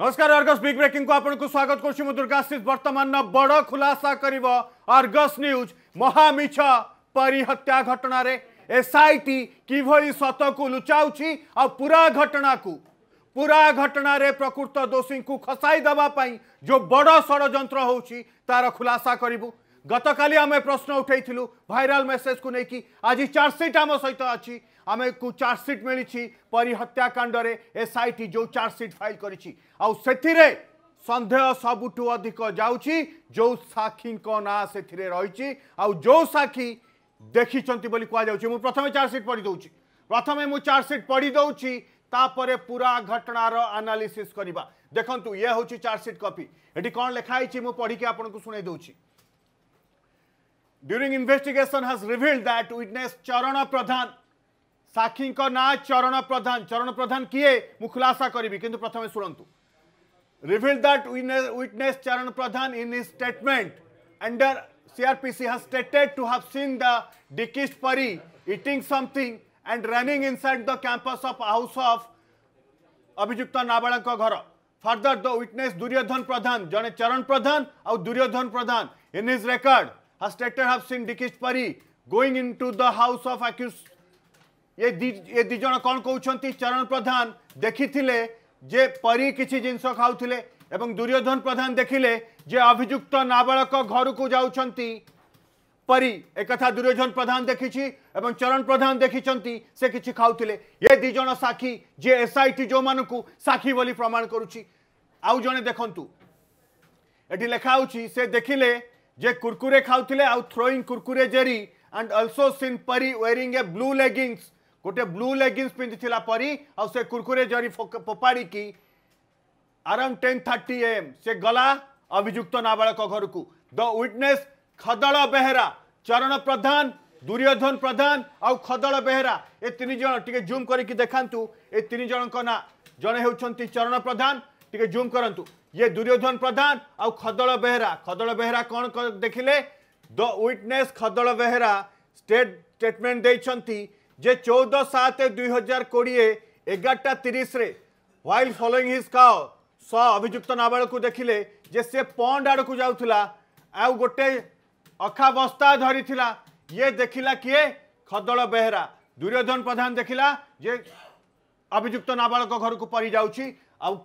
नमस्कार Argus big breaking को आपको स्वागत कर मु दुर्गा बर्तमान बड़ खुलासा कर अर्गस न्यूज महामिछ परिहत्या घटन एसआईटी किभली सत को लुचाऊँ आरा घटना को पूरा घटन प्रकृत दोषी को खसाई देवाई जो बड़ षड़ हो तार खुलासा करूँ गतकाली आम प्रश्न उठे भाइराल मेसेज को लेकिन आज चार्जसीट आम सहित अच्छी आम को चार्जसीट मिली परी आई टी जो चार्जसीट फाइल कर सन्देह सबुठ अधिक जा जो साक्षी ना से रही जो साक्षी देखी कहुँ प्रथम चार्जसीट पढ़ी दौर प्रथम मुझ चार्जसीट पढ़ी दौर तापर पूरा घटनार आनालीसीस देखु ये हूँ चार्जसीट कपी ये कौन लिखाई मुझे पढ़ी आपन को शुणी दूसरी During investigation has revealed that witness Charan Pradhan साक्षी ना चरण प्रधान चरण प्रधान किए मुखुलासा करी कि प्रथम शुणु रिविल that witness Charan Pradhan in his statement under CrPC has stated to have seen the deceased Pari eating something and running inside the campus of house of अभिजुक्त नाबाड़ा घर further the witness Duryodhan Pradhan जड़े चरण प्रधान आउ Duryodhan Pradhan in his record has stated have seen deceased Pari going into the house of accused ये ये these कौन चरण प्रधान देखी जे परी किसी जिनस खाऊ दुर्योधन प्रधान देखिले जे अभिजुक्त नाबालक घर को जाऊंगी परी एक दुर्योधन प्रधान देखी एवं चरण प्रधान देखी से किसी खाऊ ये दिज साखी जे एस आई टी जो मानक साखी बोली प्रमाण करुच्ची जड़े देखु ये लिखाऊ से देखिले जे कुरकुरे खाऊ थ्रोईंग कुरकुरे जेरी and also seen Pari wearing a blue leggings गोटे ब्लू लेगिंगस पिंधिला पर आ कुरकुरे जरी फोपाड़ी आराउंड टेन थर्टी एम से गला अभिजुक्त नाबाक घर को द विटनेस खदल बेहरा चरण प्रधान दुर्योधन प्रधान आउ खदल बेहरा ए तीन जन टे जूम कर देखा ये तीन जन ना जड़े होती चरण प्रधान टी जूम करूँ ये दुर्योधन प्रधान आउ खदल बेहरा खदल बेहरा कौन देखिले the witness Khadal Behera state statement देखते जे चौदह सात दुई हजार कोड़े एगारटा तीस व्वल फलोईंग हिज काओ स अभिजुक्त नाबाड़ को देखिले जे से पंड आड़ को जाऊला आउ गोटे अखा बस्ता धरी ये देखला किए खदल बेहरा दुर्योधन प्रधान देखला जे अभिजुक्त नाबाड़ घर को परी जा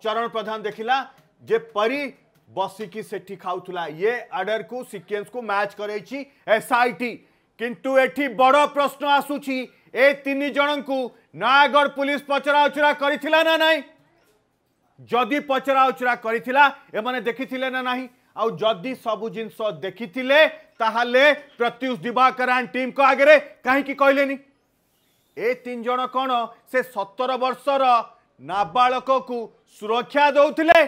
चरण प्रधान देखला जे परी बसिकी से खाऊला ये आर्डर को सिक्वेन्स को मैच कर एस आई टी कितु ये बड़ प्रश्न आसूची ଏ ତିନି ଜଣଙ୍କୁ ନୟାଗଡ଼ ପୁଲିସ ପଚରାଉଚରା କରିଥିଲା ନା ନାହିଁ ଯଦି ପଚରାଉଚରା କରିଥିଲା ଏମାନେ ଦେଖିଥିଲେ ନା ନାହିଁ ଆଉ ଯଦି ସବୁ ଜିନିଷ ଦେଖିଥିଲେ ତାହେଲେ ପ୍ରତ୍ୟୁଷ ଦିବାକରାନ ଟିମ୍ଙ୍କ ଆଗରେ କାହିଁକି କହିଲେନି ଏ ତିନି ଜଣ କ'ଣ ସେ ସତର ବର୍ଷର ନାବାଳକକୁ ସୁରକ୍ଷା ଦେଉଥିଲେ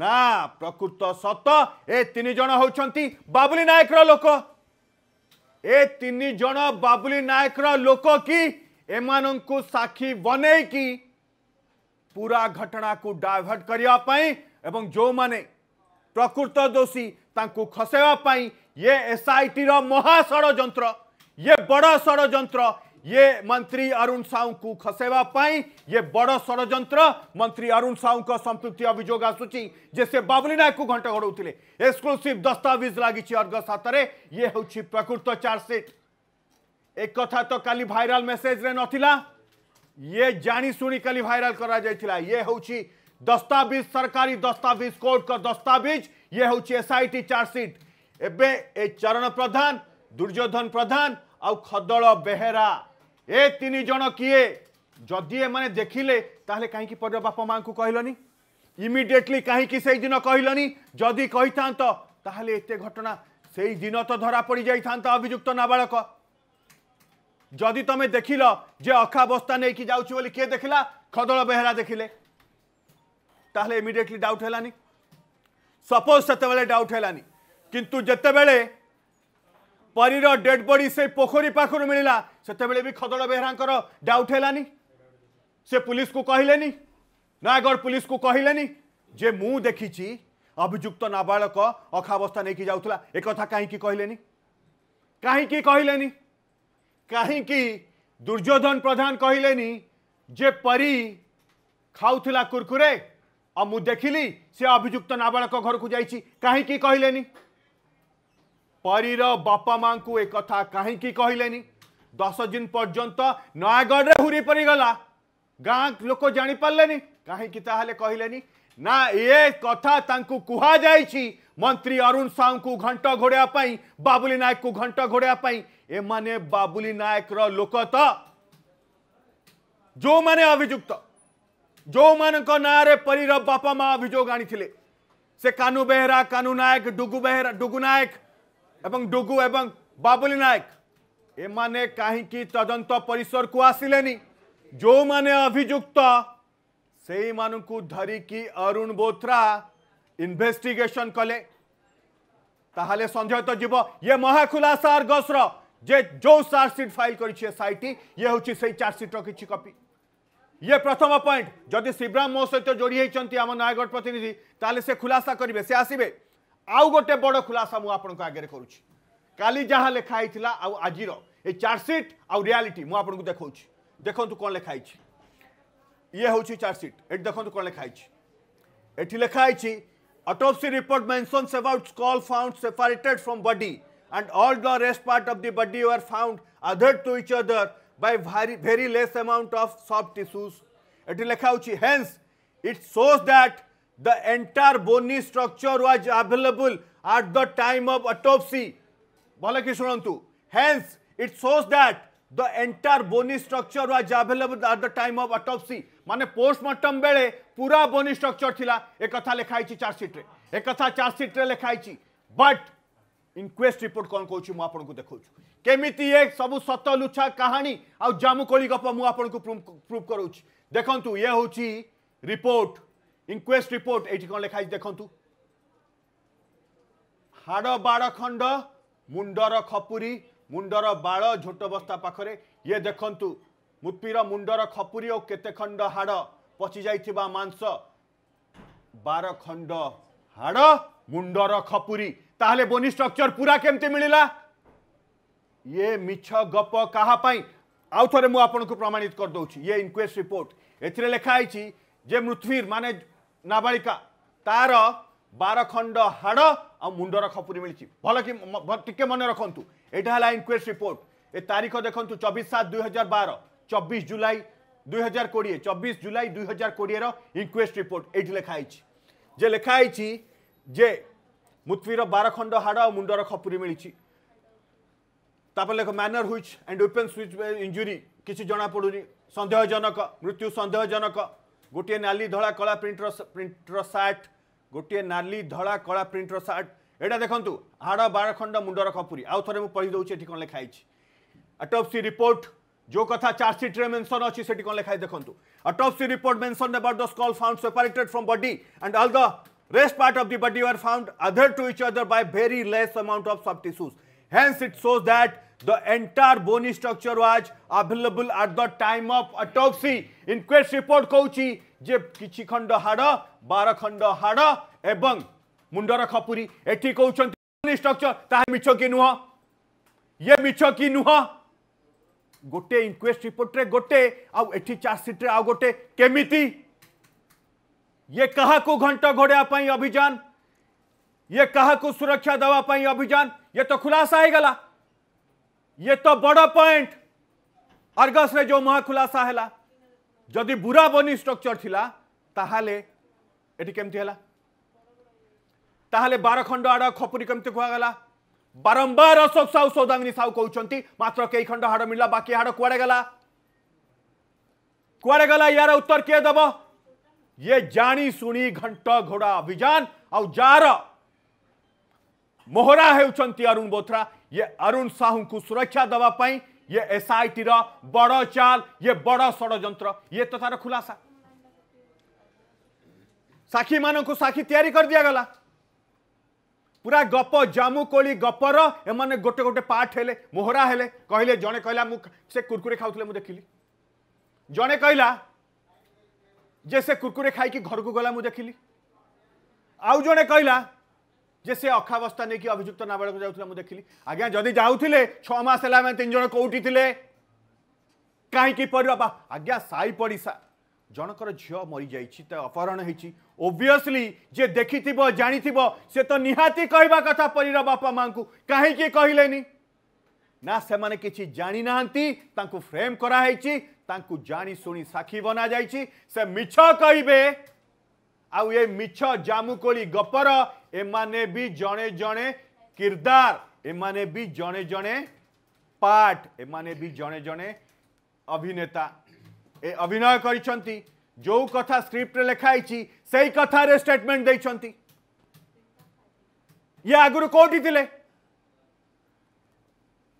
ନା ପ୍ରକୃତ ସତ ଏ ତିନି ଜଣ ହେଉଛନ୍ତି ବାବୁଲି ନାୟକର ଲୋକ ए तीन जन बाबुली नायक लोक कि को साक्षी बनई कि पूरा घटना को डायभर्ट करने जो मैंने प्रकृत दोषी तांको खसेवा ये आई टी रहा षड़ ये बड़ षड़ ये मंत्री अरुण साहू को खसेवाई ये बड़ षड़ मंत्री अरुण साहू का संप्रति अभोग आसूची जे से बाबुली नायक को घंट घड़ौले एक्सक्लूसीव दस्ताविज लगी अर्गस हाथ में ये हूँ प्रकृत चार्जसीट एक कथा तो कल भाइराल मेसेज ना ये जानी कल भाइराल कर ये हूँ दस्ताविज सरकारी दस्ताविज कोर्ट का दस्ताविज ये हूँ टी चार्जसीट ए चरण प्रधान दुर्योधन प्रधान आ खदल बेहेरा ଏ ତିନି ଜଣ କିଏ ଯଦି ଏମାନେ ଦେଖିଲେ ତାହେଲେ କାହିଁକି ପରିବା ବାପା ମାଆଙ୍କୁ କହିଲନି ଇମିଡ଼ିଏଟଲି କାହିଁକି ସେଇଦିନ କହିଲନି ଯଦି କହିଥାନ୍ତ ତାହେଲେ ଏତେ ଘଟଣା ସେଇ ଦିନ ତ ଧରା ପଡ଼ିଯାଇଥାନ୍ତା ଅଭିଯୁକ୍ତ ନାବାଳକ ଯଦି ତମେ ଦେଖିଲ ଯେ ଅଖା ବସ୍ତା ନେଇକି ଯାଉଛି ବୋଲି କିଏ ଦେଖିଲା ଖଦଳ ବେହେରା ଦେଖିଲେ ତାହେଲେ ଇମିଡ଼ିଏଟଲି ଡାଉଟ୍ ହେଲାନି ସପୋଜ୍ ସେତେବେଳେ ଡାଉଟ୍ ହେଲାନି କିନ୍ତୁ ଯେତେବେଳେ परीर डेड बडी से पोखरी पाखर मिलला से भी खदड़ बेहरा डाउट है से पुलिस को कहले नयगढ़ पुलिस को कहले जे मु देखी अभिजुक्त नाबाड़क अखावस्था नहीं जाऊला एक कहीं कहले कहीं कहले कहीं दुर्योधन प्रधान कहले जे परी खाऊला कुरकुरे और मुझे देखिली से अभिजुक्त नाबाड़क घर को जाइए कहीं कहले परीर बापा माँ को एक कहीं कहले दस दिन पर्यंत नयगढ़ हूरी पड़गला गाँ लोक जापारे कहीं कहले ना ये कथा कह जा मंत्री अरुण साहु को घंट घोड़ापी बाबुली नायक को घंट घोड़ापी एम बाबुली नायक रोक तो जो मैंने अभिजुक्त जो मानते परीर बापा माँ अभोग आनी से कानू बेहरा कानू नायक डुगु बेहरा डुगु नायक এবং ডুগু এবং বাবুলি নায়ক এমানে কাহিকি তদন্ত পরিসরকু আসিলেনি যে অভিযুক্ত সেই মানুষ ধরিকি অরুণ বোথরা ইনভেস্টিগেশন কলে তাহলে সন্দেহ তো যাব ইয়ে মহাখুলাসা আর গসর যে যে চার্জসিট ফাইল করেছে এসআইটি ইয়ে হচ্ছে সেই চার্জসিটর কিছু কপি ইয়ে প্রথম পয়েন্ট যদি শিবরাম মো সহ যোড়ি হয়েছেন আমার নয়াগড় প্রতিনিধি তাহলে সে খুলাসা করবে সে আসবে आउ गोटे बड़ खुलासा मुझक आगे करी जहाँ लिखाही आज चार्जसीट आयालीट मुझक देखा देखु कौन लिखाही ये हूँ चार्जसीट ये देखते कौन लिखाही एटि लिखाई autopsy report mentions about skull found separated from body and all the rest part of the body are found adhered to each other by very less amount of soft tissues ये लिखा hence it shows that the entire bony structure was available at the time of autopsy. भलकी शुणु Hence, it shows that the entire bony structure was available at the time of autopsy. माने postmortem बेले पूरा bony structure थिला एक कथा लिखाई छी चार्ज शीट रे एक कथा चार्ज शीट रे लिखाई छी बट इनक्वेस्ट रिपोर्ट कोन कहू छी मु आपन को देखौ छी केमिति ए सब सत लुछा कहानी आ जामुकोली गप मु आपन को प्रूफ करू छी देखंतु ये होची रिपोर्ट ইনকোয়েস্ট রিপোর্ট এইটি কোন লেখা আছে দেখন্তু হাড় বাড় খণ্ড মুন্ডর খপুরি মুন্ডর বাড় ঝোট বস্তা পাখে ইয়ে দেখুন মুপির মুন্ডর খপুরি ও কেতে খণ্ড হাড় পচি যাই মাংস বার খণ্ড হাড় মুন্ডর খপুরি তাহলে বনি স্ট্রকচর পুরা কেমতি মিলিলা ইয়ে মিছ গপ কাহা পাই আউ থরে মু আপনাকে প্রমাণিত করে দেছি ইয়ে ইনকোয়েস্ট রিপোর্ট এতে লেখা হয়েছি যে মৃথ্বীর মানে নাবালিকা তার বার খণ্ড হাড় আুন্ডর খপুরি মিছে ভাল কি টিকি মনে রাখতু এটা হল ইনকোয়েস্ট রিপোর্ট এ তারিখ দেখুন চবিশ সাত দুই হাজার বার চবিশ জুলাই দুই হাজার কোড়িয়ে চবিশ জুলাই দুই হাজার কোড়িয়ের ইনকোয়েস্ট রিপোর্ট এইটি লেখা হয়েছে যে লেখা হয়েছি যে মুতফির বার খণ্ড হাড় আুন্ডর খপুরি মিছে তারপরে লেখ manner which and open switch injury কিছু জনা পড়ুনি সন্দেহজনক মৃত্যু সন্দেহজনক गोटे ନାଲି ଧଳା କଳା ପ୍ରିଣ୍ଟର ପ୍ରିଣ୍ଟର ସାର୍ଟ ଗୋଟିଏ ନାଲି ଧଳା କଳା ପ୍ରିଣ୍ଟର ସାର୍ଟ ଏଇଟା ଦେଖନ୍ତୁ ହାଡ଼ ବାରଖଣ୍ଡ ମୁଣ୍ଡର ଖପୁରୀ ଆଉ ଥରେ ମୁଁ କହିଦେଉଛି ଏଠି କ'ଣ ଲେଖା ହେଇଛି ଅଟୋପ୍ସି जो कथा चार्जसीट्रे मेनसन अच्छी से कौन लिखाई देखो autopsy report mention about the skull found separated from body and all the rest part of the body are found other to each other by very less amount of soft tissues hence it shows that The entire bony structure was available at the time of autopsy. Inquest report कहूँ जे किछि खंड हाड़ बार खंड हाड़ एवं मुंडर खपुरी eighty कहते bony structure ता मिछ कि नुह ये मिछ कि नुह गोटे इनक्वेस्ट रिपोर्ट रे गोटे आठी चार्जसीट रे आ गोटे केमिति ये कहा को घंट घोड़ापी अभियान ये कहा को सुरक्षा दवापी अभियान ये तो खुलासा हो गला ये तो बड़ पॉइंट अर्गस रे जो महाखुलासा है जदि बुरा बनी स्ट्रक्चर थिला ताहले एटी केमती हला ताहले बार खंड हाड़ खपुरी केमती कहगला बारंबार अशोक साहू सौदांगनी साहू कहते मात्र कई खंड हाड़ मिलला बाकी हाड़ कुआड़े गला कुआड़े गला यार उत्तर किए देव ये जानी सुनी घंट घोड़ा अभियान आ जार मोहरा हेउचंती अरुण बोथरा ये अरुण साहू को सुरक्षा देवाई ये एसआईटी बड़ चाल ये बड़ षड़ ये तो तार खुलासा साक्षी मान को साक्षी तैयारी कर दिया गला पूरा गप जमुकोली कोली गपर एम गोटे गोटे पार्ट हेले मोहरा हेले कहले जड़े कहला से कुरकुरे खाऊ देख देखिली जड़े कहला जे से कुरकुरे खाई घर को गला मुझे देखिली आउ जड़े कहला ଯେ ସେ ଅଖାବସ୍ଥା ନେଇକି ଅଭିଯୁକ୍ତ ନାବାଳକ ଯାଉଥିଲା ମୁଁ ଦେଖିଲି ଆଜ୍ଞା ଯଦି ଯାଉଥିଲେ ଛଅ ମାସ ହେଲା ଆମେ ତିନି ଜଣ କେଉଁଠି ଥିଲେ କାହିଁକି ପରିବା ଆଜ୍ଞା ସାଇ ପଡ଼ିଶା ଜଣଙ୍କର ଝିଅ ମରିଯାଇଛି ତା ଅପହରଣ ହେଇଛି ଓଭିୟସଲି ଯିଏ ଦେଖିଥିବ ଜାଣିଥିବ ସେ ତ ନିହାତି କହିବା କଥା ପରୀର ବାପା ମାଆଙ୍କୁ କାହିଁକି କହିଲେନି ନା ସେମାନେ କିଛି ଜାଣିନାହାନ୍ତି ତାଙ୍କୁ ଫ୍ରେମ୍ କରାହେଇଛି ତାଙ୍କୁ ଜାଣି ଶୁଣି ସାକ୍ଷୀ ବନାଯାଇଛି ସେ ମିଛ କହିବେ आछ जामुकोली गपर एम भी जड़े जड़े किरदार एम भी जड़े जड़े पार्ट एम भी जड़े जड़े अभिनेता ए अभिनय कर जो कथा स्क्रिप्ट लिखाई से कथार स्टेटमेंट दे ये आगुरी कौटी थे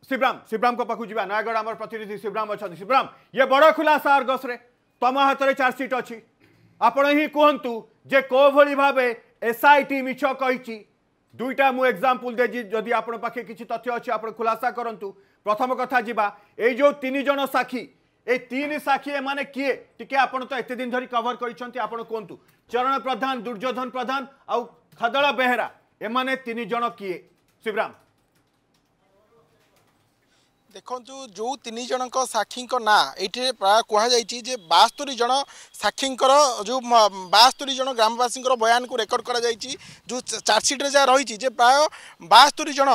शिवराम शिवराम को पाखु जा नयगढ़ आम प्रतिनिधि शिवराम अच्छा शिवराम ये बड़ खुलासा अर्गस तुम हाथ में चार्जसीट अच्छी आपण ही कहतु যে কোভলি ভাবে এসআইটি মিছ কইছি দুইটা মু এক্সাম্পল দেছি যদি আপনার পাখে কিছু তথ্য অছে আপনার খুলাসা করতু প্রথম কথা যা এই যে তিন জন সাক্ষী এই তিন সাক্ষী এমানে কিয়ে টিকে আপনার তো এতদিন ধর কভর করছেন আপনার কুহতু চরণ প্রধান দুর্যোধন প্রধান আদল বেহেরা এমানে তিন জন কিয়ে শিবরাম ଦେଖନ୍ତୁ ଯେଉଁ ତିନି ଜଣଙ୍କ ସାକ୍ଷୀଙ୍କ ନାଁ ଏଇଥିରେ ପ୍ରାୟ କୁହାଯାଇଛି ଯେ ବାସ୍ତରୀ ଜଣ ସାକ୍ଷୀଙ୍କର ଯେଉଁ ବାସ୍ତରୀ ଜଣ ଗ୍ରାମବାସୀଙ୍କର ବୟାନକୁ ରେକର୍ଡ଼ କରାଯାଇଛି ଯେଉଁ ଚାର୍ଜସିଟ୍ରେ ଯାହା ରହିଛି ଯେ ପ୍ରାୟ ବାସ୍ତରୀ ଜଣ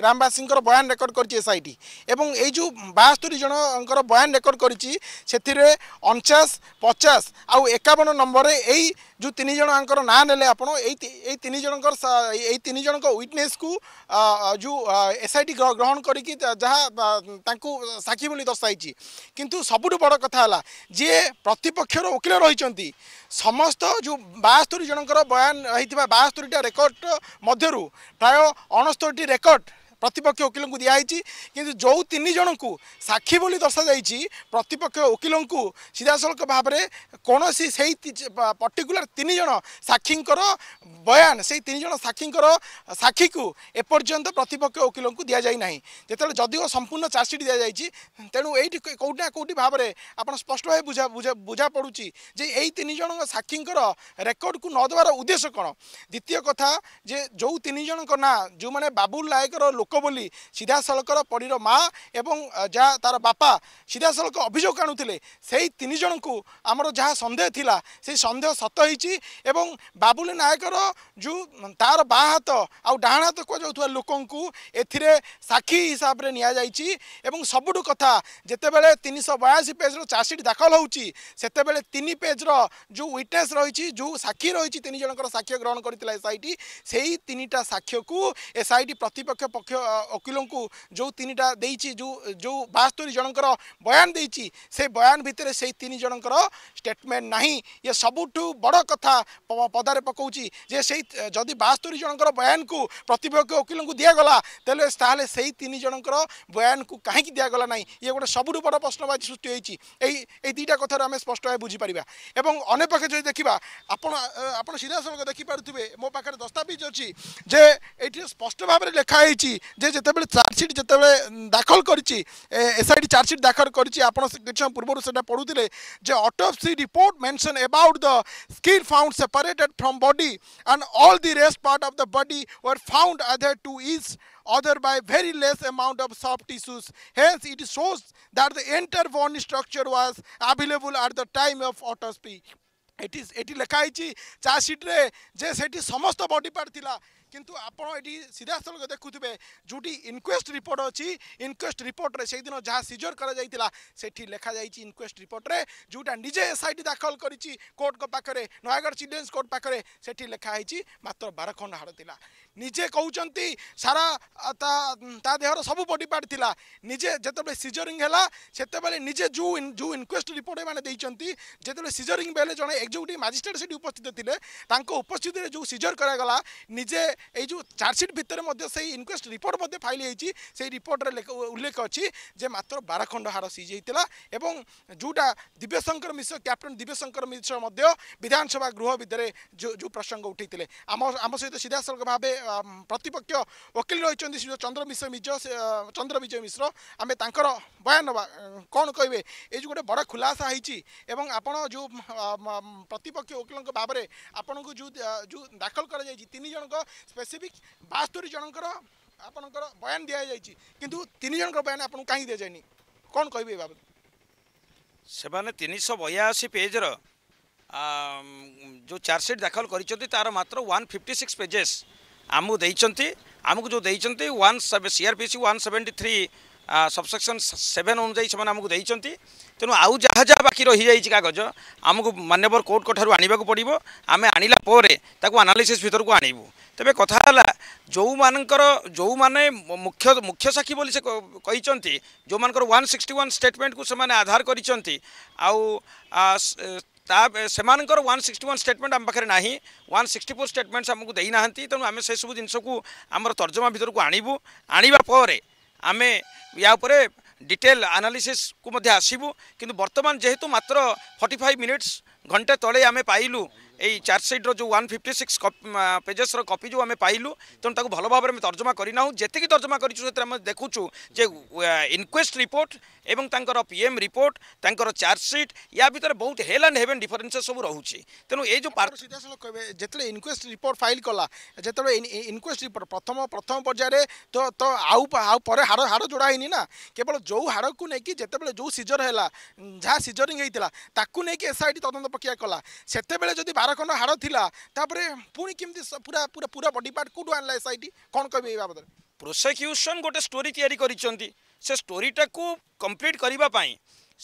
ଗ୍ରାମବାସୀଙ୍କର ବୟାନ ରେକର୍ଡ଼ କରିଛି ଏସ୍ଆଇଟି ଏବଂ ଏଇ ଯେଉଁ ବାସ୍ତରୀ ଜଣଙ୍କର ବୟାନ ରେକର୍ଡ଼ କରିଛି ସେଥିରେ ଅଣଚାଶ ପଚାଶ ଆଉ ଏକାବନ ନମ୍ବରରେ ଏଇ जो तिनजना ना ने आउँछ तिनजना ओिट्नेस एसआइडी ग्रहण गरिक जहाँ त साक्षी पनि दर्शाइछ कि सबुठु बड कथा होला प्रतिपक्ष जो रहस्तोरी जनको बयान बास्तोरी रेकर्ड मध्य प्रायः अणस्तरी रेकर्ड ପ୍ରତିପକ୍ଷ ଓକିଲଙ୍କୁ ଦିଆହେଇଛି କିନ୍ତୁ ଯେଉଁ ତିନି ଜଣଙ୍କୁ ସାକ୍ଷୀ ବୋଲି ଦର୍ଶାଯାଇଛି ପ୍ରତିପକ୍ଷ ଓକିଲଙ୍କୁ ସିଧାସଳଖ ଭାବରେ କୌଣସି ସେଇ ପର୍ଟିକୁଲାର ତିନି ଜଣ ସାକ୍ଷୀଙ୍କର ବୟାନ ସେଇ ତିନି ଜଣ ସାକ୍ଷୀଙ୍କର ସାକ୍ଷୀକୁ ଏପର୍ଯ୍ୟନ୍ତ ପ୍ରତିପକ୍ଷ ଓକିଲଙ୍କୁ ଦିଆଯାଇ ନାହିଁ ଯେତେବେଳେ ଯଦିଓ ସମ୍ପୂର୍ଣ୍ଣ ଚାଷୀଟି ଦିଆଯାଇଛି ତେଣୁ ଏଇଠି କେଉଁଠି ନା କେଉଁଠି ଭାବରେ ଆପଣ ସ୍ପଷ୍ଟ ଭାବେ ବୁଝା ବୁଝା ପଡ଼ୁଛି ଯେ ଏଇ ତିନି ଜଣଙ୍କ ସାକ୍ଷୀଙ୍କର ରେକର୍ଡ଼କୁ ନଦେବାର ଉଦ୍ଦେଶ୍ୟ କ'ଣ ଦ୍ୱିତୀୟ କଥା ଯେ ଯେଉଁ ତିନି ଜଣଙ୍କ ନାଁ ଯେଉଁମାନେ ବାବୁଲ ନାୟକର ଲୋକ ବୋଲି ସିଧାସଳଖର ପଡ଼ିର ମା ଏବଂ ଯାହା ତାର ବାପା ସିଧାସଳଖ ଅଭିଯୋଗ ଆଣୁଥିଲେ ସେଇ ତିନି ଜଣଙ୍କୁ ଆମର ଯାହା ସନ୍ଦେହ ଥିଲା ସେଇ ସନ୍ଦେହ ସତ ହେଇଛି ଏବଂ ବାବୁଲି ନାୟକର ଯେଉଁ ତାର ବାଁ ହାତ ଆଉ ଡାହାଣ ହାତ କୁହାଯାଉଥିବା ଲୋକଙ୍କୁ ଏଥିରେ ସାକ୍ଷୀ ହିସାବରେ ନିଆଯାଇଛି ଏବଂ ସବୁଠୁ କଥା ଯେତେବେଳେ ତିନିଶହ ବୟାଅଶୀ ପେଜ୍ର ଚାର୍ଜସିଟ୍ ଦାଖଲ ହେଉଛି ସେତେବେଳେ ତିନି ପେଜ୍ର ଯେଉଁ ୱିଟନେସ୍ ରହିଛି ଯେଉଁ ସାକ୍ଷୀ ରହିଛି ତିନି ଜଣଙ୍କର ସାକ୍ଷ୍ୟ ଗ୍ରହଣ କରିଥିଲା ଏସ୍ଆଇଟି ସେଇ ତିନିଟା ସାକ୍ଷ୍ୟକୁ ଏସ୍ଆଇଟି ପ୍ରତିପକ୍ଷ ପକ୍ଷ ଓକିଲଙ୍କୁ ଯେଉଁ ତିନିଟା ଦେଇଛି ଯେଉଁ ଯେଉଁ ବାସ୍ତରୀ ଜଣଙ୍କର ବୟାନ ଦେଇଛି ସେ ବୟାନ ଭିତରେ ସେଇ ତିନି ଜଣଙ୍କର ଷ୍ଟେଟମେଣ୍ଟ ନାହିଁ ଇଏ ସବୁଠୁ ବଡ଼ କଥା ପଦାରେ ପକାଉଛି ଯେ ସେଇ ଯଦି ବାସ୍ତରୀ ଜଣଙ୍କର ବୟାନକୁ ପ୍ରତିପକ୍ଷ ଓକିଲଙ୍କୁ ଦିଆଗଲା ତାହେଲେ ତାହେଲେ ସେଇ ତିନି ଜଣଙ୍କର ବୟାନକୁ କାହିଁକି ଦିଆଗଲା ନାହିଁ ଇଏ ଗୋଟେ ସବୁଠୁ ବଡ଼ ପ୍ରଶ୍ନବାଚୀ ସୃଷ୍ଟି ହୋଇଛି ଏଇ ଏଇ ଦୁଇଟା କଥାରୁ ଆମେ ସ୍ପଷ୍ଟ ଭାବେ ବୁଝିପାରିବା ଏବଂ ଅନ୍ୟ ପକ୍ଷେ ଯଦି ଦେଖିବା ଆପଣ ଆପଣ ସିଧାସଳଖ ଦେଖିପାରୁଥିବେ ମୋ ପାଖରେ ଦସ୍ତାବିଜ ଅଛି ଯେ ଏଠି ସ୍ପଷ୍ଟ ଭାବରେ ଲେଖା ହେଇଛି ଯେ ଯେତେବେଳେ ଚାର୍ଜସିଟ୍ ଯେତେବେଳେ ଦାଖଲ କରିଛି ଏସ୍ଆଇଟି ଚାର୍ଜସିଟ୍ ଦାଖଲ କରିଛି ଆପଣ କିଛି ସମୟ ପୂର୍ବରୁ ସେଟା ପଢ଼ୁଥିଲେ ଯେ autopsy report mention about the skin found separated from body and all the rest part of the body were found adhered to each other by very less amount of soft tissues. Hence, it shows that the entire bone structure was available at the time of autopsy. It is, it is লেখা হয়েছি চার্জসিট্রে যে সেটি সমস্ত body part লা কিন্তু আপনার এটি সিধা সিধাসলখ দেখুবে যেটি ইনকোয়েস্ট রিপোর্ট অছি ইনকোয়েস্ট সেই দিন যা সিজোর করা যাই সেটি লেখা যাই ইনকোয়েস্ট রিপোর্টে যেটা নিজে এসআইটি দাখল করেছি কোর্টক পাখে নয়াগড় চিলড্রেন্স কোর্ট পাখে সেটি লেখা হয়েছি মাত্র বার খণ্ড হাড় লা ନିଜେ କହୁଛନ୍ତି ସାରା ତା ତା ଦେହର ସବୁ ବଡି ପାର୍ଟ ଥିଲା ନିଜେ ଯେତେବେଳେ ସିଜରିଂ ହେଲା ସେତେବେଳେ ନିଜେ ଯେଉଁ ଯେଉଁ ଇନକ୍ୱେଷ୍ଟ ରିପୋର୍ଟ ଏମାନେ ଦେଇଛନ୍ତି ଯେତେବେଳେ ସିଜରିଂ ବେଳେ ଜଣେ ଏକ୍ଜିକ୍ୟୁଟିଭ୍ ମାଜିଷ୍ଟ୍ରେଟ୍ ସେଠି ଉପସ୍ଥିତ ଥିଲେ ତାଙ୍କ ଉପସ୍ଥିତିରେ ଯେଉଁ ସିଜର କରାଗଲା ନିଜେ ଏଇ ଯେଉଁ ଚାର୍ଜସିଟ୍ ଭିତରେ ମଧ୍ୟ ସେଇ ଇନକ୍ୱେଷ୍ଟ ରିପୋର୍ଟ ମଧ୍ୟ ଫାଇଲ୍ ହେଇଛି ସେଇ ରିପୋର୍ଟରେ ଉଲ୍ଲେଖ ଅଛି ଯେ ମାତ୍ର ବାର ଖଣ୍ଡ ହାର ସିଜ୍ ହେଇଥିଲା ଏବଂ ଯେଉଁଟା ଦିବ୍ୟଶଙ୍କର ମିଶ୍ର କ୍ୟାପ୍ଟେନ୍ ଦିବ୍ୟଶଙ୍କର ମିଶ୍ର ମଧ୍ୟ ବିଧାନସଭା ଗୃହ ଭିତରେ ଯେଉଁ ପ୍ରସଙ୍ଗ ଉଠାଇଥିଲେ ଆମ ଆମ ସହିତ ସିଧାସଳଖ ଭାବେ प्रतिपक्ष प्रतिपक्षकि रह चन्द्रमिश्र मिज चन्द्र विजय मिश्र आमे तर बयान कन् कहि गए बडा खुलासा आपो जो प्रतिपक्ष ओकिल भावर आपणको को जो जो दाखल गरिपेसिफिक बाहोरी जनको आप बयान दिन्छ किन तिनज बयान आउनु काहीँ दिन किसिम तिन सय बयासी पेज्र जो चार्जसिट दाखल गरिन्छ तार मत वान फिफ्टी सिक्स पेजेस आमुक जो one CrPC one seventy three subsection seven अनुसार दिन्छ तेणु आउ जहाँ जहाँ बाँकी रहिरहे कगज आमुख मान्यवर कोर्टको ठुवा पर्व आमे आण तनालिसिस् भित्र आणबु तपाईँ कथा होलाउने मुख्य साक्षी पनि जो म सिक्सटी वान् स्टेटमेन्टको आधार गरिन्छ आउ তা ସେମାନଙ୍କର ୱାନ୍ ସିକ୍ସଟି ୱାନ୍ ଷ୍ଟେଟମେଣ୍ଟ ଆମ ପାଖରେ ନାହିଁ ୱାନ୍ ସିକ୍ସଟି ଫୋର୍ ଷ୍ଟେଟମେଣ୍ଟସ୍ ଆମକୁ ଦେଇନାହାନ୍ତି ତେଣୁ ଆମେ ସେସବୁ ଜିନିଷକୁ ଆମର ତର୍ଜମା ଭିତରକୁ ଆଣିବୁ ଆଣିବା ପରେ ଆମେ ୟା ଉପରେ ডিটেল আনালিসিসু মধ্যে আসবু কিন্তু বর্তমান যেহেতু মাত্র ফর্টি ফাইভ মিনিটস ঘণ্টে তলে আমি পাইলু এই চার্জসিট্র যে ওয়ান ফিফটি সিক্স পেজেসর কপি যে আমি পাইলু তেমন তাকে ভালো ভাবে আমি তর্জমা করে না যেত তর্জমা করছু সেটা আমি দেখুছু যে ইনকোয়েস্ট রিপোর্ট এবং তাঁর পিএম রিপোর্ট তাঁর চার্জসিট ইয়া ভিতরে বহু হেল আন্ড হেভেন ডিফরেন্সেস সব রয়েছে তেমন এই যে সিধাসলখ কে যেত ইনকোয়েস্ট রিপোর্ট ফাইল কলা যেত ইনকোয়েস্ট রিপোর্ট প্রথম প্রথম পর্যায়ে তো তো আউ আউ পরে হাড় হাড় জোড়া হয়নি না কেবল যে হাড়কু নেই যেতবে যে সিজর হল যা সিজরিং হয়েছিল তাকে নেই এসআইটি তদন্ত প্রক্রিয়া কলা সেতবে যদি বার খন্ড হাড় লা তাপরে পুঁ কমিটি পুরা পুরা পুরা বডি পার্ট কোটু আনলা এসআইটি কম কবি এই বাবদে প্রসিকিউশন গোটে স্টোরি তৈরি করছেন ସେ ଷ୍ଟୋରିଟାକୁ କମ୍ପ୍ଲିଟ୍ କରିବା ପାଇଁ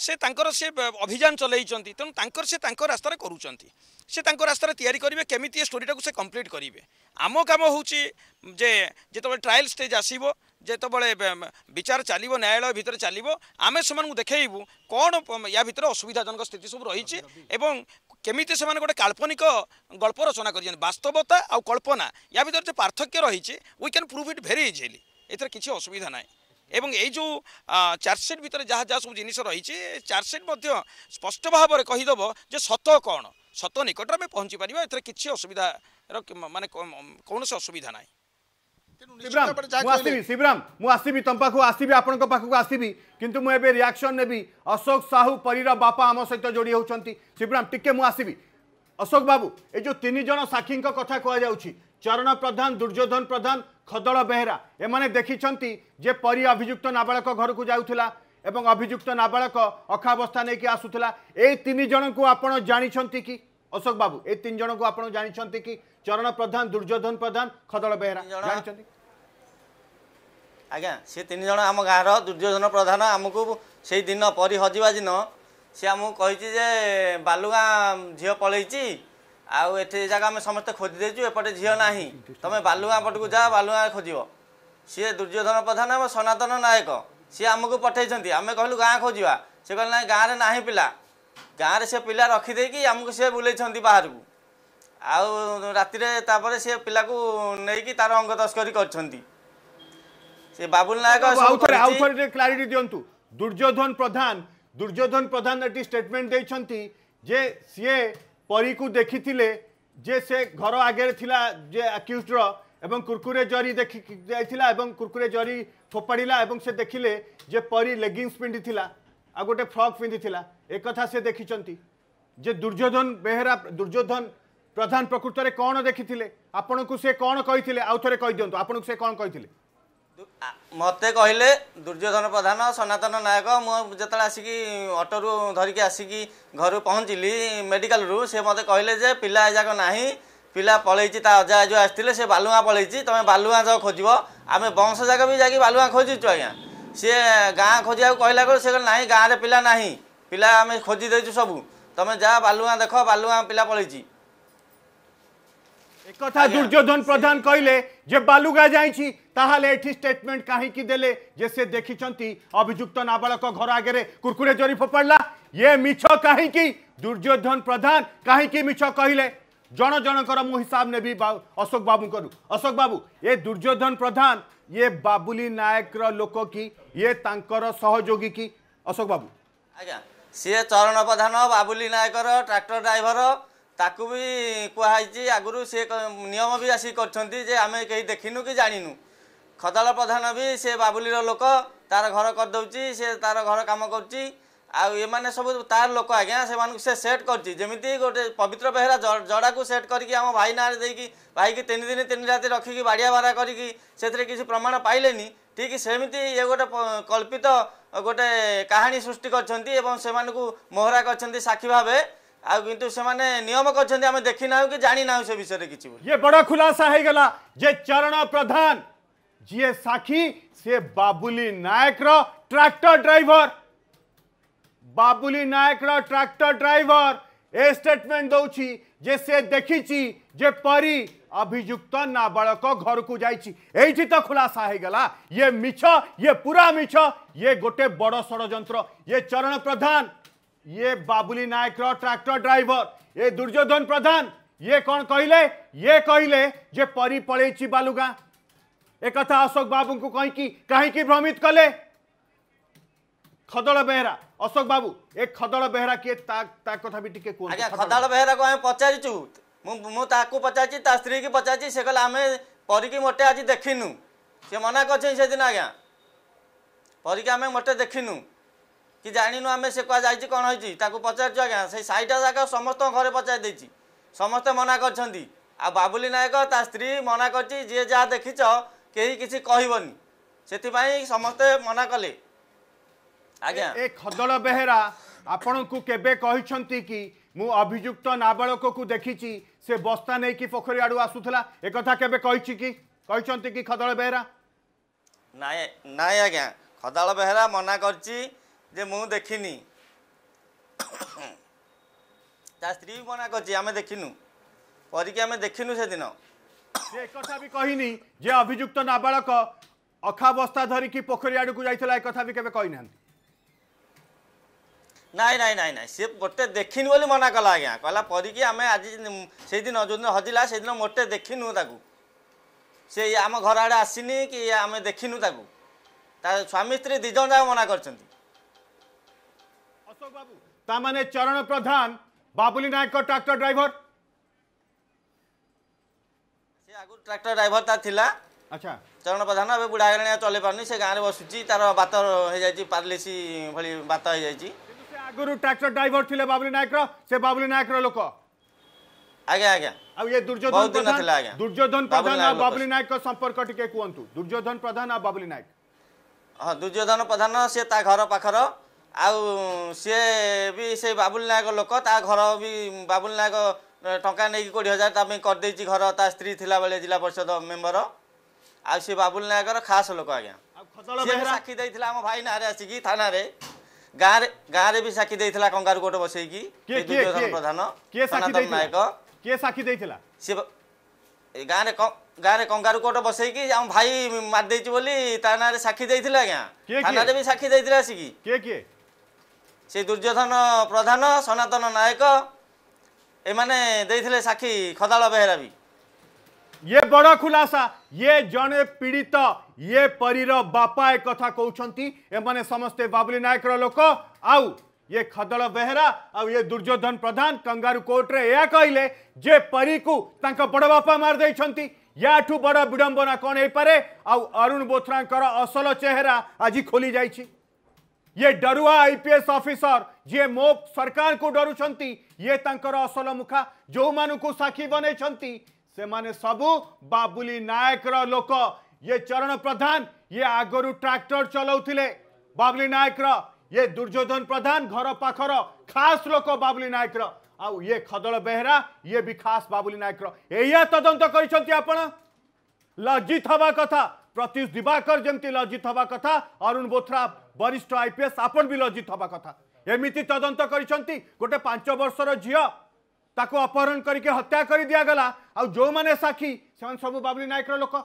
ସେ ତାଙ୍କର ସେ ଅଭିଯାନ ଚଲାଇଛନ୍ତି ତେଣୁ ତାଙ୍କର ସେ ତାଙ୍କ ରାସ୍ତାରେ କରୁଛନ୍ତି ସେ ତାଙ୍କ ରାସ୍ତାରେ ତିଆରି କରିବେ କେମିତି ଏ ଷ୍ଟୋରିଟାକୁ ସେ କମ୍ପ୍ଲିଟ୍ କରିବେ ଆମ କାମ ହେଉଛି ଯେ ଯେତେବେଳେ ଟ୍ରାଏଲ୍ ଷ୍ଟେଜ୍ ଆସିବ ଯେତେବେଳେ বিচার চালিব ন্যায়ালয় ভিতরে চালিব আমি সে দেখেইবু কোণ ইয়া ভিতরে অসুবিধাজনক স্থিতি সব রয়েছে এবং কেমিতি সে গোটে কাল্পনিক গল্প রচনা করছেন বাস্তবতা আল্পনা ইয়া ভিতরে যে পার্থক্য রয়েছে we can prove it very easily এতে কিছু অসুবিধা নাই এবং এই যে চার্জসিট ভিতরে যা যা সব জিনিস রয়েছে চার্জসিট মধ্য স্পষ্ট ভাবে কহিদেব যে সত কণ সত নিকটরে আমি পৌঁছি পারিবা এতে কিছু অসুবিধার মানে কৌশি অসুবিধা নাই ଶିବରାମ ମୁଁ ଆସିବି ଶିବରାମ ମୁଁ ଆସିବି ତମ ପାଖକୁ ଆସିବି ଆପଣଙ୍କ ପାଖକୁ ଆସିବି କିନ୍ତୁ ମୁଁ ଏବେ ରିଆକ୍ସନ୍ ନେବି ଅଶୋକ ସାହୁ ପରୀର ବାପା ଆମ ସହିତ ଯୋଡ଼ି ହେଉଛନ୍ତି ଶିବରାମ ଟିକେ ମୁଁ ଆସିବି ଅଶୋକ ବାବୁ ଏ ଯେଉଁ ତିନି ଜଣ ସାକ୍ଷୀଙ୍କ କଥା କୁହାଯାଉଛି ଚରଣ ପ୍ରଧାନ ଦୁର୍ଯ୍ୟୋଧନ ପ୍ରଧାନ খদল বেহেরা এমানে দেখিছেন যে পরী অভিযুক্ত নাবাড়ক ঘরক যাওয়া এবং অভিযুক্ত নাবাড়ক অখাবস্থা নেই আসুলা এই তিন জনক আপনার জাঁচান কি অশোক বাবু এই তিন জনক আপনার জাঁচান কি চরণ প্রধান দুর্যোধন প্রধান খদল বেহেরা আজ্ঞা সে তিন জন আম গাঁর দুর্যোধন প্রধান আমি সেই দিন পরী হজবা দিন সে আমি যে বালুগাঁ ঝিও পলাইছি ଆଉ ଏଠି ଜାଗା ଆମେ ସମସ୍ତେ ଖୋଜି ଦେଇଛୁ ଏପଟେ ଝିଅ ନାହିଁ ତମେ ବାଲୁଙ୍ଗା ପଟକୁ ଯା ବାଲୁଙ୍ଗା ଖୋଜିବ ସିଏ ଦୁର୍ଯ୍ୟୋଧନ ପ୍ରଧାନ ଆମ ସନାତନ ନାୟକ ସିଏ ଆମକୁ ପଠେଇଛନ୍ତି ଆମେ କହିଲୁ ଗାଁ ଖୋଜିବା ସେ କହିଲେ ନାହିଁ ଗାଁରେ ନାହିଁ ପିଲା ଗାଁରେ ସେ ପିଲା ରଖିଦେଇକି ଆମକୁ ସିଏ ବୁଲେଇଛନ୍ତି ବାହାରକୁ ଆଉ ରାତିରେ ତାପରେ ସେ ପିଲାକୁ ନେଇକି ତାର ଅଙ୍ଗ ତସ୍କରୀ କରିଛନ୍ତି ସେ ବାବୁଲ ନାୟକ ଆଉଥରେ କ୍ଲାରିଟି ଦିଅନ୍ତୁ ଦୁର୍ଯ୍ୟୋଧନ ପ୍ରଧାନ ଦୁର୍ଯ୍ୟୋଧନ ପ୍ରଧାନ ଏଠି ଷ୍ଟେଟମେଣ୍ଟ ଦେଇଛନ୍ତି ଯେ ସିଏ পরীকু দেখিলে যে সে ঘর আগের লা যে আক্যুজর এবং কুরকুরে জরি দেখি যাই এবং কুরকুরে জরি ফোপাড়া এবং সে দেখিলে যে পরী লেগিংস পিঁধি ଆଉ ଗୋଟେ ଫ୍ରକ୍ ପିନ୍ଧିଥିଲା ଏକଥା ସେ ଦେଖିଛନ୍ତି ଯେ ଦୁର୍ଯ୍ୟୋଧନ ବେହେରା ଦୁର୍ଯ୍ୟୋଧନ ପ୍ରଧାନ ପ୍ରକୃତରେ କ'ଣ ଦେଖିଥିଲେ ଆପଣଙ୍କୁ ସେ କ'ଣ କହିଥିଲେ ଆଉ ଥରେ କହିଦିଅନ୍ତୁ ଆପଣଙ୍କୁ ସେ କ'ଣ କହିଥିଲେ ମୋତେ କହିଲେ ଦୁର୍ଯ୍ୟୋଧନ ପ୍ରଧାନ ସନାତନ ନାୟକ ମୁଁ ଯେତେବେଳେ ଆସିକି ଅଟୋରୁ ଧରିକି ଆସିକି ଘରୁ ପହଞ୍ଚିଲି ମେଡ଼ିକାଲରୁ ସେ ମୋତେ କହିଲେ ଯେ ପିଲା ଏଯାକ ନାହିଁ ପିଲା ପଳେଇଛି ତା ଅଜା ଯେଉଁ ଆସିଥିଲେ ସେ ବାଲୁଆଁ ପଳେଇଛି ତୁମେ ବାଲୁଆଁ ଯାକ ଖୋଜିବ ଆମେ ବଂଶ ଯାକ ବି ଯାଇକି ବାଲୁଆଁ ଖୋଜିଛୁ ଆଜ୍ଞା ସିଏ ଗାଁ ଖୋଜିବାକୁ କହିଲା ବେଳେ ସେ କହିଲେ ନାହିଁ ଗାଁରେ ପିଲା ନାହିଁ ପିଲା ଆମେ ଖୋଜି ଦେଇଛୁ ସବୁ ତୁମେ ଯା ବାଲୁଆଁ ଦେଖ ବାଲୁଆଁ ପିଲା ପଳେଇଛି ଏକଥା ଦୁର୍ଯ୍ୟୋଧନ ପ୍ରଧାନ କହିଲେ जे बालुगा जाटेटमेंट कहीं देले जे से देखी अभिजुक्त नाबाक घर आगे कुरकुरे जोरी फोपड़ा ये मिछ कहीं दुर्योधन प्रधान कहीं कहले जन जन मु हिसाब ने भी अशोक बाबू करू अशोक बाबू ये दुर्योधन प्रधान ये बाबुली नायक लोक कि ये सहयोगी कि अशोक बाबू आज्ञा सी चरण प्रधान बाबुली नायक ट्राक्टर ड्राइवर ତାକୁ ବି କୁହାହେଇଛି ଆଗରୁ ସେ ନିୟମ ବି ଆସିକି କରିଛନ୍ତି ଯେ ଆମେ କେହି ଦେଖିନୁ କି ଜାଣିନୁ ଖଦାଳ ପ୍ରଧାନ ବି ସେ ବାବୁଲିର ଲୋକ ତାର ଘର କରିଦେଉଛି ସେ ତାର ଘର କାମ କରୁଛି ଆଉ ଏମାନେ ସବୁ ତାର ଲୋକ ଆଜ୍ଞା ସେମାନଙ୍କୁ ସେ ସେଟ୍ କରିଛି ଯେମିତି ଗୋଟେ ପବିତ୍ର ବେହେରା ଜଡ଼ାକୁ ସେଟ୍ କରିକି ଆମ ଭାଇ ନାଁରେ ଦେଇକି ଭାଇକି ତିନି ଦିନ ତିନି ରାତି ରଖିକି ବାଡ଼ିଆ ବାଡ଼ା କରିକି ସେଥିରେ କିଛି ପ୍ରମାଣ ପାଇଲେନି ଠିକ୍ ସେମିତି ଇଏ ଗୋଟେ କଳ୍ପିତ ଗୋଟେ କାହାଣୀ ସୃଷ୍ଟି କରିଛନ୍ତି ଏବଂ ସେମାନଙ୍କୁ ମୋହରା କରିଛନ୍ତି ସାକ୍ଷୀ ଭାବେ आउ किंतु से माने कि जानि नाउ से विषय रे ये बडा खुलासा हे गेला जे चरण प्रधान जी साखी से बाबुली नायक रो tractor driver Babuli Nayak tractor driver ए स्टेटमेंट दउछि जे से देखि जे परी अभियुक्त नाबालक घर को जाई तो खुलासा हे गेला ये मिछ ये पूरा मिछ ये गोटे बड़ सड़ ये चरण प्रधान ये बाबुली नायक ट्रैक्टर ड्राइवर ये दुर्योधन प्रधान ये कौन कहले ये कहले जे परी पड़े बालुगा एक अशोक बाबू को कहीं कहीं भ्रमित कले खदड़ बेहरा अशोक बाबू ए खदड़ बेहरा किए कथा भी टिके कोन खदड़ बेहरा को हम पचारिचु मु मु ताकू पचाची ता स्त्री की पचाची से कहला हमें परी की मोटे आज देखिनु से मना करछे से दिन आज्ञा परी के हमें मोटे देखिनु କି ଜାଣିନୁ ଆମେ ସେ କୁହାଯାଇଛି କ'ଣ ହେଇଛି ତାକୁ ପଚାରିଛୁ ଆଜ୍ଞା ସେଇ ସାଇଟା ଯାକ ସମସ୍ତଙ୍କ ଘରେ ପଚାରି ଦେଇଛି ସମସ୍ତେ ମନା କରିଛନ୍ତି ଆଉ ବାବୁଲି ନାୟକ ତା ସ୍ତ୍ରୀ ମନା କରିଛି ଯିଏ ଯାହା ଦେଖିଛ କେହି କିଛି କହିବନି ସେଥିପାଇଁ ସମସ୍ତେ ମନା କଲେ ଆଜ୍ଞା ଏ ଖଦଳ ବେହେରା ଆପଣଙ୍କୁ କେବେ କହିଛନ୍ତି କି ମୁଁ ଅଭିଯୁକ୍ତ ନାବାଳକକୁ ଦେଖିଛି ସେ ବସ୍ତା ନେଇକି ପୋଖରୀ ଆଡ଼ୁ ଆସୁଥିଲା ଏକଥା କେବେ କହିଛି କି କହିଛନ୍ତି କି ଖଦଳ ବେହେରା ନାଇଁ ନାଇଁ ଆଜ୍ଞା ଖଦଳ ବେହେରା ମନା କରିଛି ଯେ ମୁଁ ଦେଖିନି ତା ସ୍ତ୍ରୀ ବି ମନା କରିଛି ଆମେ ଦେଖିନୁ କରିକି ଆମେ ଦେଖିନୁ ସେଦିନ ସେ କଥା ବି କହିନି ଯେ ଅଭିଯୁକ୍ତ ନାବାଳକ ଅଖାବସ୍ଥା ଧରିକି ପୋଖରୀ ଆଡ଼କୁ ଯାଇଥିଲା ଏ କଥା ବି କେବେ କହିନାହାନ୍ତି ନାଇଁ ନାଇଁ ନାଇଁ ନାଇଁ ସେ ଗୋଟେ ଦେଖିନୁ ବୋଲି ମନା କଲା ଆଜ୍ଞା କହିଲା ପରିକି ଆମେ ଆଜି ସେଇଦିନ ଯେଉଁଦିନ ହଜିଲା ସେଦିନ ମୋଟେ ଦେଖିନୁ ତାକୁ ସେ ଆମ ଘର ଆଡ଼େ ଆସିନି କି ଆମେ ଦେଖିନୁ ତାକୁ ତା ସ୍ୱାମୀ ସ୍ତ୍ରୀ ଦୁଇ ଜଣ ଯାକ ମନା କରିଛନ୍ତି তার মানে চরণ প্রধান বাবুলি নায়ক ট্রাক্টর ড্রাইভর সে আগু ট্রাক্টর ড্রাইভর তার লা আচ্ছা চরণ প্রধান এবে বুড়া হয়ে চলাই পারুনি সে গাঁরে বসুছি তার বাত হয়ে যাই পারলেসি ভি বাত হয়ে যাই আগর ট্রাক্টর ড্রাইভর লে বাবুলি নায়ক সে বাবুলি নায়ক লোক আজ্ঞা আজ্ঞা ଆଉ ଇଏ ଦୁର୍ଯ୍ୟୋଧନ ପ୍ରଧାନ ଦୁର୍ଯ୍ୟୋଧନ ପ୍ରଧାନ ଆଉ ବାବୁଲି ନାୟକଙ୍କ ସମ୍ପର୍କ ଟିକେ କୁହନ୍ତୁ ଦୁର୍ଯ୍ୟୋଧନ ପ୍ରଧାନ ଆଉ ବାବୁଲି ନାୟକ ହଁ ଦୁର୍ଯ୍ୟୋଧନ ପ୍ରଧାନ ସେ ତା ଘର ପାଖର ଆଉ ସିଏ ବି ସେ ବାବୁଲ ନାୟକ ଲୋକ ତା ଘର ବି ବାବୁଲ ନାୟକ ଟଙ୍କା ନେଇକି କୋଡ଼ିଏ ହଜାର ତା ପାଇଁ କରିଦେଇଛି ଘର ତା ସ୍ତ୍ରୀ ଥିଲାବେଳେ ଜିଲ୍ଲା ପରିଷଦ ମେମ୍ବର ଆଉ ସେ ବାବୁଲ ନାୟକର ଖାସ ଲୋକ ଆଜ୍ଞା ସାକ୍ଷୀ ଦେଇଥିଲା ଆମ ଭାଇ ନାଁରେ ଆସିକି ଥାନାରେ ଗାଁରେ ଗାଁରେ ବି ସାକ୍ଷୀ ଦେଇଥିଲା କଙ୍ଗାରୁ କୋର୍ଟ ବସେଇକି ଦୁର୍ଯ୍ୟୋଧନ ପ୍ରଧାନ ସନାତନ ନାୟକ କିଏ ସାକ୍ଷୀ ଦେଇଥିଲା ସେ ଗାଁରେ ଗାଁରେ କଙ୍ଗାରୁ କୋର୍ଟ ବସେଇକି ଆମ ଭାଇ ମାରିଦେଇଛି ବୋଲି ତା ନାଁରେ ସାକ୍ଷୀ ଦେଇଥିଲେ ଆଜ୍ଞା ଥାନାରେ ବି ସାକ୍ଷୀ ଦେଇଥିଲେ ଆସିକି କିଏ କିଏ ସେ ଦୁର୍ଯ୍ୟୋଧନ ପ୍ରଧାନ ସନାତନ ନାୟକ ଏମାନେ ଦେଇଥିଲେ ସାକ୍ଷୀ ଖଦାଳ ବେହେରା ବି ଇଏ ବଡ଼ ଖୁଲାସା ଇଏ ଜଣେ ପୀଡ଼ିତ ଇଏ ପରୀର ବାପା ଏ କଥା କହୁଛନ୍ତି ଏମାନେ ସମସ୍ତେ ବାବୁଲି ନାୟକର ଲୋକ ଆଉ ଇଏ ଖଦଳ ବେହେରା ଆଉ ଇଏ ଦୁର୍ଯ୍ୟୋଧନ ପ୍ରଧାନ କଙ୍ଗାରୁ କୋର୍ଟରେ ଏହା କହିଲେ ଯେ ପରୀକୁ ତାଙ୍କ ବଡ଼ ବାପା ମାରିଦେଇଛନ୍ତି ୟାଠୁ ବଡ଼ ବିଡ଼ମ୍ବନା କ'ଣ ହେଇପାରେ ଆଉ ଅରୁଣ ବୋଥ୍ରାଙ୍କର ଅସଲ ଚେହେରା ଆଜି ଖୋଲି ଯାଇଛି ये डरुआ आईपीएस ऑफिसर ये मो सरकार को डरुंट ये असल मुखा जो मानक साक्षी बनई से सबू बाबुली नायक लोक ये चरण प्रधान ये आगर ट्राक्टर चलाउले बाबुली नायक ये दुर्योधन प्रधान घर पाखर खास लोक बाबुली नायक आउ ये खदल बेहरा ये भी खास बाबुली नायक यही तदंत कर लज्जित हवा कथा प्रत्युष दिवाकर जमी लज्जित हवा कथा अरुण बोथ्रा वरिष्ठ आईपीएस आपण भी लज्जित हवा कथा एमती तदंत कर गोटे पांच वर्षर झीक अपहरण करके हत्या कर दिगला आ जो मैंने साक्षी से सब बाबुली नायक लोक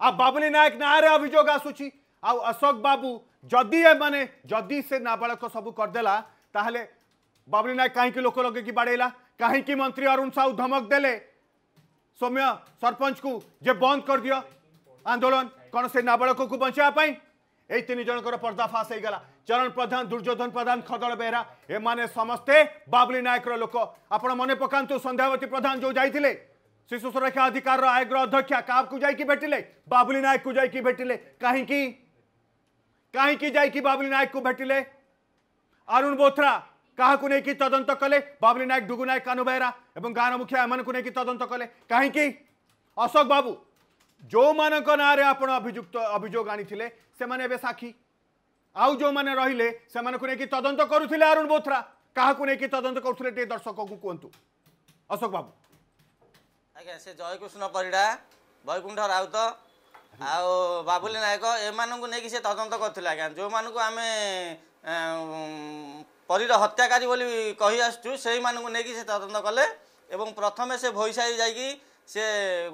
आ बाबुली नायक ना अभोग आसूँ आउ अशोक बाबू जदि एमने जदि से नाबाक सब करदे बाबुली नायक कहीं लोक लगे बाड़ेला कहीं मंत्री अरुण साहू धमक दे सौम्य सरपंच को जे बंद कर दियो আন্দোলন কোন কৌশি নাবাড়কু পাই এই তিন জনকর পর্দাফাশ হয়ে গলা চরণ প্রধান দুর্যোধন প্রধান খদল বেহেরা এমানে সমস্তে বাবলি নায়কর লোক আপনার মনে পকাতু সন্ধ্যাবতী প্রধান যে যাই শিশু সুরক্ষা অধিকার আয়োগর অধ্যক্ষা কাহকু যাই ভেটিলে বাবলি নায়ক যাই ভেটিলে কী কাহিকি যাই বাবলি নায়ক ভেটিলে অরুণ বোথরা কাহকু নেই তদন্ত কলে বাবলি নায়ক ডুগু নায়ক কানু বেহেরা এবং গান মুখিয়া এমানকু নেই তদন্ত কলে কী অশোক বাবু ଯେଉଁମାନଙ୍କ ନାଁରେ ଆପଣ ଅଭିଯୁକ୍ତ ଅଭିଯୋଗ ଆଣିଥିଲେ ସେମାନେ ଏବେ ସାକ୍ଷୀ ଆଉ ଯେଉଁମାନେ ରହିଲେ ସେମାନଙ୍କୁ ନେଇକି ତଦନ୍ତ କରୁଥିଲେ ଅରୁଣ ବୋଥ୍ରା କାହାକୁ ନେଇକି ତଦନ୍ତ କରୁଥିଲେ ଟିକେ ଦର୍ଶକଙ୍କୁ କୁହନ୍ତୁ ଅଶୋକ ବାବୁ ଆଜ୍ଞା ସେ ଜୟକୃଷ୍ଣ ପରିଡ଼ା ବୈକୁଣ୍ଠ ରାଉତ ଆଉ ବାବୁଲି ନାୟକ ଏମାନଙ୍କୁ ନେଇକି ସେ ତଦନ୍ତ କରୁଥିଲେ ଆଜ୍ଞା ଯେଉଁମାନଙ୍କୁ ଆମେ ପରୀର ହତ୍ୟାକାରୀ ବୋଲି କହି ଆସୁଛୁ ସେଇମାନଙ୍କୁ ନେଇକି ସେ ତଦନ୍ତ କଲେ ଏବଂ ପ୍ରଥମେ ସେ ଭୋଇସାହି ଯାଇକି ସେ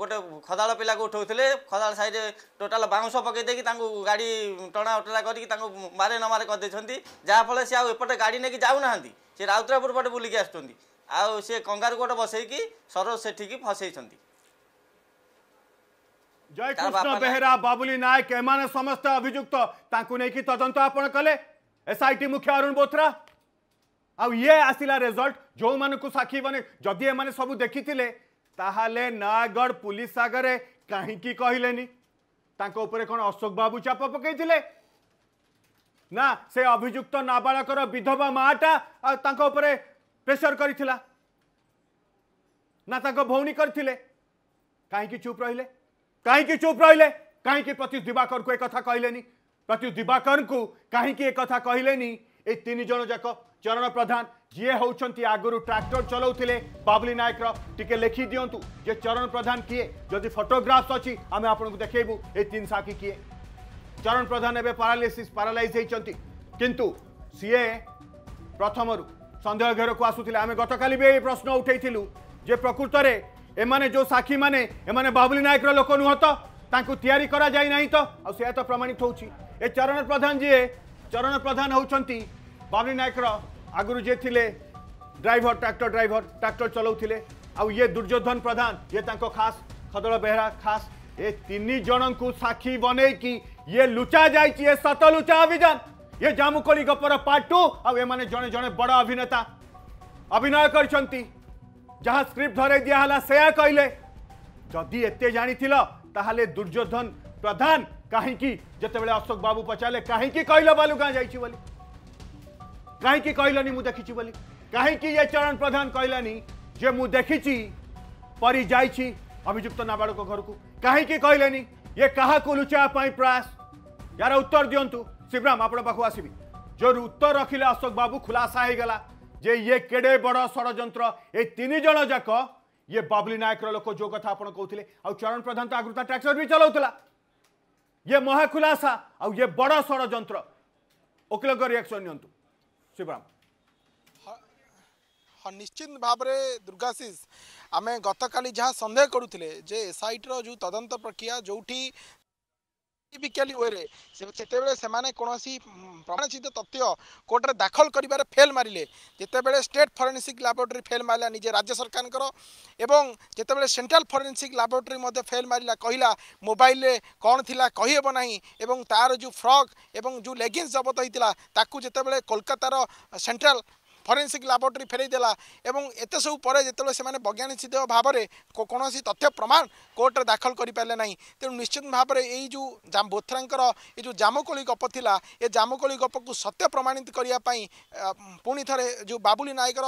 ଗୋଟେ ଖଦାଳ ପିଲାକୁ ଉଠାଉଥିଲେ ଖଦାଳ ସାଇଡ଼ରେ ଟୋଟାଲ ବାଉଁଶ ପକେଇ ଦେଇକି ତାଙ୍କୁ ଗାଡ଼ି ଟଣା ଅଟରା କରିକି ତାଙ୍କୁ ମାରେ ନମାରେ କରିଦେଇଛନ୍ତି ଯାହାଫଳରେ ସେ ଆଉ ଏପଟେ ଗାଡ଼ି ନେଇକି ଯାଉନାହାନ୍ତି ସେ ରାଉତରାୟପୁର ପଟେ ବୁଲିକି ଆସୁଛନ୍ତି ଆଉ ସେ କଙ୍ଗାରୁ ଗୋଟେ ବସେଇକି ସରୋଜ ସେଠିକି ଫସେଇଛନ୍ତି ଜୟକୃଷ୍ଣ ବେହେରା ବାବୁଲି ନାୟକ ଏମାନେ ସମସ୍ତେ ଅଭିଯୁକ୍ତ ତାଙ୍କୁ ନେଇକି ତଦନ୍ତ ଆପଣ କଲେ ଏସ୍ଆଇଟି ମୁଖ୍ୟ ଅରୁଣ ବୋଥ୍ରା ଆଉ ଇଏ ଆସିଲା ରେଜଲ୍ଟ ଯେଉଁମାନଙ୍କୁ ସାକ୍ଷୀ ମାନେ ଯଦି ଏମାନେ ସବୁ ଦେଖିଥିଲେ তাহলে নয়গড় পুলিশ আগে কাহিকি কহিলে তাঙ্ক উপরে কোন অশোক বাবু চাপ পকাইলে না সে অভিযুক্ত নাবাড়কর বিধবা মাটা তাঙ্ক উপরে প্রেসর করে না তাঙ্ক ভৌণী করে কাহিকি চুপ রহলে কাহিকি চুপ রহলে কাহিকি প্রত্যুষ দিবাকর কথা কহিলেনি প্রত্যুষ দিবাকর কাহিকি কথা কহিলেনি এই তিনজন যাক চরণ প্রধান যিয়ে হচ্ছেন আগর ট্রাক্টর চলাউলে বাবুলি নায়কর টিকে লেখি দিও যে চরণ প্রধান কি যদি ফটোগ্রাফস অছি আমি আপনার দেখবু এই তিন সাক্ষী কি চরণ প্রধান এবে প্যারালাইসিস প্যারালাইজ হয়েছেন কিন্তু সিএ প্রথমর সন্দেহ ঘেরক আসুলে আমি গতকাল বি এই প্রশ্ন উঠাইলু যে প্রকৃতরে এমানে যে সাক্ষী মানে এমানে বাবুলি নায়কর লোক নুহ তো তাঁকু তৈরি করা যাই না তো আ তো প্রমাণিত হচ্ছে এ চরণ প্রধান যিয়ে চরণ প্রধান হচ্ছেন বাবুলি নায়কর आगुरी जे थे ड्राइवर ट्राक्टर ड्राइवर ट्राक्टर चलाते आए दुर्योधन प्रधान ये खास खदड़ बेहरा खास ये तीन जन को साक्षी बनई कि ये लुचा जाए सत लुचा अभियान ये जामुकोली गपर पार्ट टू आने जड़े जड़े बड़ अभिनेता अभिनय कर स्क्रिप्ट दिहला से कहले जदि एत जाणी ताहले दुर्योधन प्रधान कहीं जिते अशोक बाबू पचारे कहीं कहल बालुगा जा कहीं कहलानी मुझे देखी बोली कहीं ये चरण प्रधान कहलानी जे मु देखी परी जा अभिजुक्त नाबाड़क घर को कहीं कहलानी ये क्या लुचापी प्रयास यार उत्तर दिंतु शिवराम आपको आसबि जो उत्तर रखिले अशोक बाबू खुलासा होगा जे ये केड़े बड़ षड़ ये तीन जन जाक ये बाबली नायक लोक जो कथा कहते आ चरण प्रधान तो आगुता ट्रैक्टर भी चलाऊला ये महाखुलासा आ ये बड़ षड़ वकिल रिएक्शन नि शिवराम ହଁ ନିଶ୍ଚିତ ଭାବରେ ଦୁର୍ଗାଶିଷ ଆମେ ଗତକାଲି ଯାହା ସନ୍ଦେହ କରୁଥିଲେ ଯେ ଏସ୍ଆଇଟିର ଯେଉଁ ତଦନ୍ତ ପ୍ରକ୍ରିୟା ଯେଉଁଠି ସାଇଣ୍ଟିଫିକାଲି ୱେରେ ସେତେବେଳେ ସେମାନେ କୌଣସି ପ୍ରମାଣସିଦ୍ଧ ତଥ୍ୟ କୋର୍ଟରେ ଦାଖଲ କରିବାରେ ଫେଲ୍ ମାରିଲେ ଯେତେବେଳେ ଷ୍ଟେଟ୍ ଫରେନ୍ସିକ୍ ଲାବୋରେଟୋରୀ ଫେଲ୍ ମାରିଲା ନିଜେ ରାଜ୍ୟ ସରକାରଙ୍କର ଏବଂ ଯେତେବେଳେ ସେଣ୍ଟ୍ରାଲ୍ ଫରେନ୍ସିକ୍ ଲାବୋରେଟୋରୀ ମଧ୍ୟ ଫେଲ୍ ମାରିଲା କହିଲା ମୋବାଇଲ୍ରେ କ'ଣ ଥିଲା କହିହେବ ନାହିଁ ଏବଂ ତା'ର ଯେଉଁ ଫ୍ରକ୍ ଏବଂ ଯେଉଁ ଲେଗିନ୍ସ ଜବତ ହୋଇଥିଲା ତାକୁ ଯେତେବେଳେ କୋଲକାତାର ସେଣ୍ଟ୍ରାଲ୍ ফরেনসিক ল্যাবরেটরি ফেরাই দেলা এবং এত সব পরে যেত সে বৈজ্ঞানিক সিদ্ধ ভাবে কোণী তথ্য প্রমাণ কোর্টে দাখল করে পারে না তেমন নিশ্চিত ভাবে এই যে বোথ্রাঙ্কর এই যে জামকোলি গপ লা এ জামকোলি গপকু সত্য প্রমাণিত করা পুঁ থে যে বাবুলি নায়কর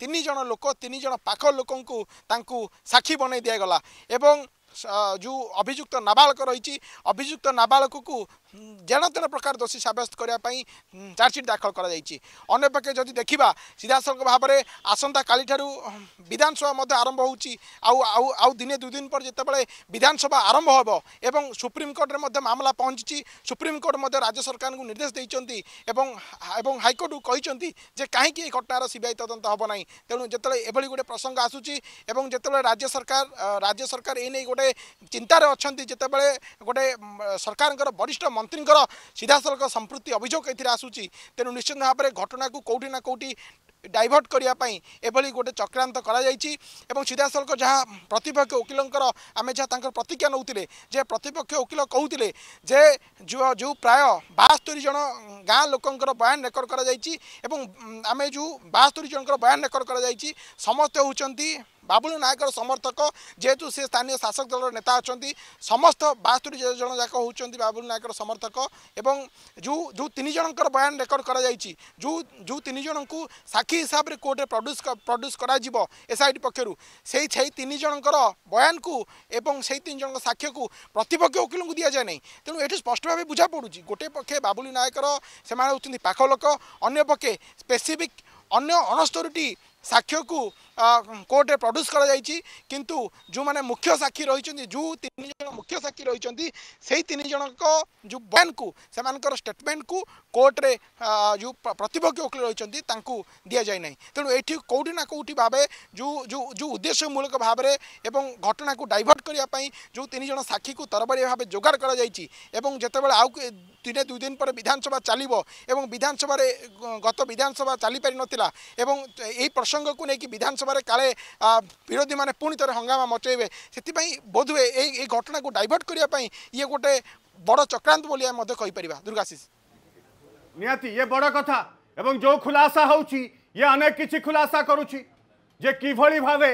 তিনজন লোক তিনজন পাখ লোক তাঁকু সাক্ষী বনাই দিয়েগলা এবং ଯେଉଁ ଅଭିଯୁକ୍ତ ନାବାଳକ ରହିଛି ଅଭିଯୁକ୍ତ ନାବାଳକକୁ ଜେଣତେଣ ପ୍ରକାର ଦୋଷୀ ସାବ୍ୟସ୍ତ କରିବା ପାଇଁ ଚାର୍ଜସିଟ୍ ଦାଖଲ କରାଯାଇଛି ଅନ୍ୟପକ୍ଷେ ଯଦି ଦେଖିବା ସିଧାସଳଖ ଭାବରେ ଆସନ୍ତାକାଲିଠାରୁ ବିଧାନସଭା ମଧ୍ୟ ଆରମ୍ଭ ହେଉଛି ଆଉ ଆଉ ଆଉ ଦିନେ ଦୁଇ ଦିନ ପରେ ଯେତେବେଳେ ବିଧାନସଭା ଆରମ୍ଭ ହେବ ଏବଂ ସୁପ୍ରିମକୋର୍ଟରେ ମଧ୍ୟ ମାମଲା ପହଞ୍ଚିଛି ସୁପ୍ରିମକୋର୍ଟ ମଧ୍ୟ ରାଜ୍ୟ ସରକାରଙ୍କୁ ନିର୍ଦ୍ଦେଶ ଦେଇଛନ୍ତି ଏବଂ ଏବଂ ହାଇକୋର୍ଟକୁ କହିଛନ୍ତି ଯେ କାହିଁକି ଏହି ଘଟଣାର ସିବିଆଇ ତଦନ୍ତ ହେବ ନାହିଁ ତେଣୁ ଯେତେବେଳେ ଏଭଳି ଗୋଟେ ପ୍ରସଙ୍ଗ ଆସୁଛି ଏବଂ ଯେତେବେଳେ ରାଜ୍ୟ ସରକାର ରାଜ୍ୟ ସରକାର ଏ ନେଇ ଗୋଟେ ଚିନ୍ତାରେ ଅଛନ୍ତି ଯେତେବେଳେ ଗୋଟେ ସରକାରଙ୍କର ବରିଷ୍ଠ ମନ୍ତ୍ରୀଙ୍କର ସିଧାସଳଖ ସମ୍ପୃକ୍ତି ଅଭିଯୋଗ ଏଥିରେ ଆସୁଛି ତେଣୁ ନିଶ୍ଚିନ୍ତ ଭାବରେ ଘଟଣାକୁ କେଉଁଠି ନା କେଉଁଠି ଡାଇଭର୍ଟ କରିବା ପାଇଁ ଏଭଳି ଗୋଟେ ଚକ୍ରାନ୍ତ କରାଯାଇଛି ଏବଂ ସିଧାସଳଖ ଯାହା ପ୍ରତିପକ୍ଷ ଓକିଲଙ୍କର ଆମେ ଯାହା ତାଙ୍କର ପ୍ରତିଜ୍ଞା ନେଉଥିଲେ ଯେ ପ୍ରତିପକ୍ଷ ଓକିଲ କହୁଥିଲେ ଯେ ଯେଉଁ ପ୍ରାୟ ବାସ୍ତରୀ ଜଣ ଗାଁ ଲୋକଙ୍କର ବୟାନ ରେକର୍ଡ଼ କରାଯାଇଛି ଏବଂ ଆମେ ଯେଉଁ ବାସ୍ତରୀ ଜଣଙ୍କର ବୟାନ ରେକର୍ଡ଼ କରାଯାଇଛି ସମସ୍ତେ ହେଉଛନ୍ତି ବାବୁଲି ନାୟକର ସମର୍ଥକ ଯେହେତୁ ସେ ସ୍ଥାନୀୟ ଶାସକ ଦଳର ନେତା ଅଛନ୍ତି ସମସ୍ତ ବାସ୍ତରି ଜଣ ଯାକ ହେଉଛନ୍ତି ବାବୁଲି ନାୟକର ସମର୍ଥକ ଏବଂ ଯେଉଁ ଯେଉଁ ତିନି ଜଣଙ୍କର ବୟାନ ରେକର୍ଡ କରାଯାଇଛି ଯେଉଁ ଯେଉଁ ତିନି ଜଣଙ୍କୁ ସାକ୍ଷୀ ହିସାବରେ କୋର୍ଟରେ ପ୍ରଡ୍ୟୁସ୍ ପ୍ରଡ୍ୟୁସ୍ କରାଯିବ ଏସ୍ଆଇଟି ପକ୍ଷରୁ ସେଇ ସେଇ ତିନି ଜଣଙ୍କର ବୟାନକୁ ଏବଂ ସେଇ ତିନି ଜଣଙ୍କ ସାକ୍ଷ୍ୟକୁ ପ୍ରତିପକ୍ଷ ଓକିଲଙ୍କୁ ଦିଆଯାଏ ନାହିଁ ତେଣୁ ଏଠି ସ୍ପଷ୍ଟ ଭାବେ ବୁଝା ପଡ଼ୁଛି ଗୋଟିଏ ପକ୍ଷେ ବାବୁଲି ନାୟକର ସେମାନେ ହେଉଛନ୍ତି ପାଖ ଲୋକ ଅନ୍ୟ ପକ୍ଷେ ସ୍ପେସିଫିକ୍ ଅନ୍ୟ ଅଣସ୍ତରୀଟି ସାକ୍ଷ୍ୟକୁ କୋର୍ଟରେ ପ୍ରଡ୍ୟୁସ୍ କରାଯାଇଛି କିନ୍ତୁ ଯେଉଁମାନେ ମୁଖ୍ୟ ସାକ୍ଷୀ ରହିଛନ୍ତି ଯେଉଁ ତିନି ଜଣ ମୁଖ୍ୟ ସାକ୍ଷୀ ରହିଛନ୍ତି ସେଇ ତିନି ଜଣଙ୍କ ଯେଉଁ ବୟାନକୁ ସେମାନଙ୍କର ଷ୍ଟେଟମେଣ୍ଟକୁ କୋର୍ଟରେ ଯେଉଁ ପ୍ରତିପକ୍ଷ ଓକିଲ ରହିଛନ୍ତି ତାଙ୍କୁ ଦିଆଯାଇ ନାହିଁ ତେଣୁ ଏଠି କେଉଁଠି ନା କେଉଁଠି ଭାବେ ଯେଉଁ ଯେଉଁ ଯେଉଁ ଉଦ୍ଦେଶ୍ୟମୂଳକ ଭାବରେ ଏବଂ ଘଟଣାକୁ ଡାଇଭର୍ଟ କରିବା ପାଇଁ ଯେଉଁ ତିନି ଜଣ ସାକ୍ଷୀକୁ ତରବରିଆ ଭାବେ ଯୋଗାଡ଼ କରାଯାଇଛି ଏବଂ ଯେତେବେଳେ ଆଉ দিনে দুই দিন পরে বিধানসভা চালিব এবং বিধানসভার গত বিধানসভা চালিপারি নথিলা এবং এই প্রসঙ্গক নেই বিধানসভার কালে বিরোধী মানে পুঁথ হঙ্গামা মচাইবে সেপাই বোধহুয়ে এই এই ঘটনাকে ডাইভর্ট করা ইয়ে গোটে বড় চক্রান্ত বলে আমি কইপার দুর্গাশিষ নিহতি ইয়ে বড় কথা এবং যে খুলাসা হচ্ছে ইয়ে অনেক কিছু খুলাসা করুছি যে কিভাবে ভাবে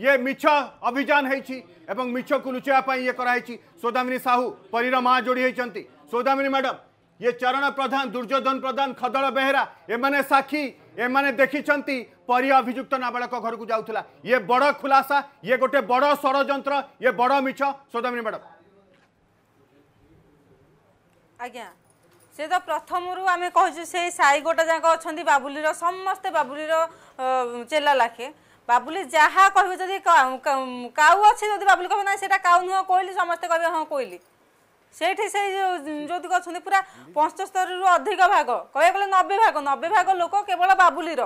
ইয়ে মিছ অভিযান হয়েছি এবং মিছ কু লুচাইয়া ইয়ে করা হয়েছি সোদামিনী সাহু পরীর মা যোড়ি হয়েছেন सौदामिनी मैडम ये चरण प्रधान दुर्योधन प्रधान खदल बेहेरा एमाने साक्षी एमाने देखिंट पर अभिजुक्त नाबालक घर को जाऊला ये बड़ खुलासा ये गोटे बड़ षड़ ये बड़ मिछ सौदामिनी मैडम ଆଜ୍ଞା ସେ ତ ପ୍ରଥମରୁ ଆମେ କହୁଛୁ ସେ ସାଇ ଗୋଟା ଯାକ ଅଛନ୍ତି ବାବୁଲିର ସମସ୍ତେ ବାବୁଲିର ଚେଲା ଲାଖେ ବାବୁଲି ଯାହା କହିବେ ଯଦି କାଉ ଅଛି ଯଦି ବାବୁଲି କହିବେ ନାହିଁ ସେଇଟା କାଉ ନୁହଁ କୋଇଲି ସମସ୍ତେ କହିବେ ହଁ କୋଇଲି ସେଇଠି ସେଇ ଯେଉଁଠି ଅଛନ୍ତି ପୁରା ପଞ୍ଚସ୍ତରୀରୁ ଅଧିକ ଭାଗ କହିବାକୁ ଗଲେ ନବେ ଭାଗ ନବେ ଭାଗ ଲୋକ କେବଳ ବାବୁଲିର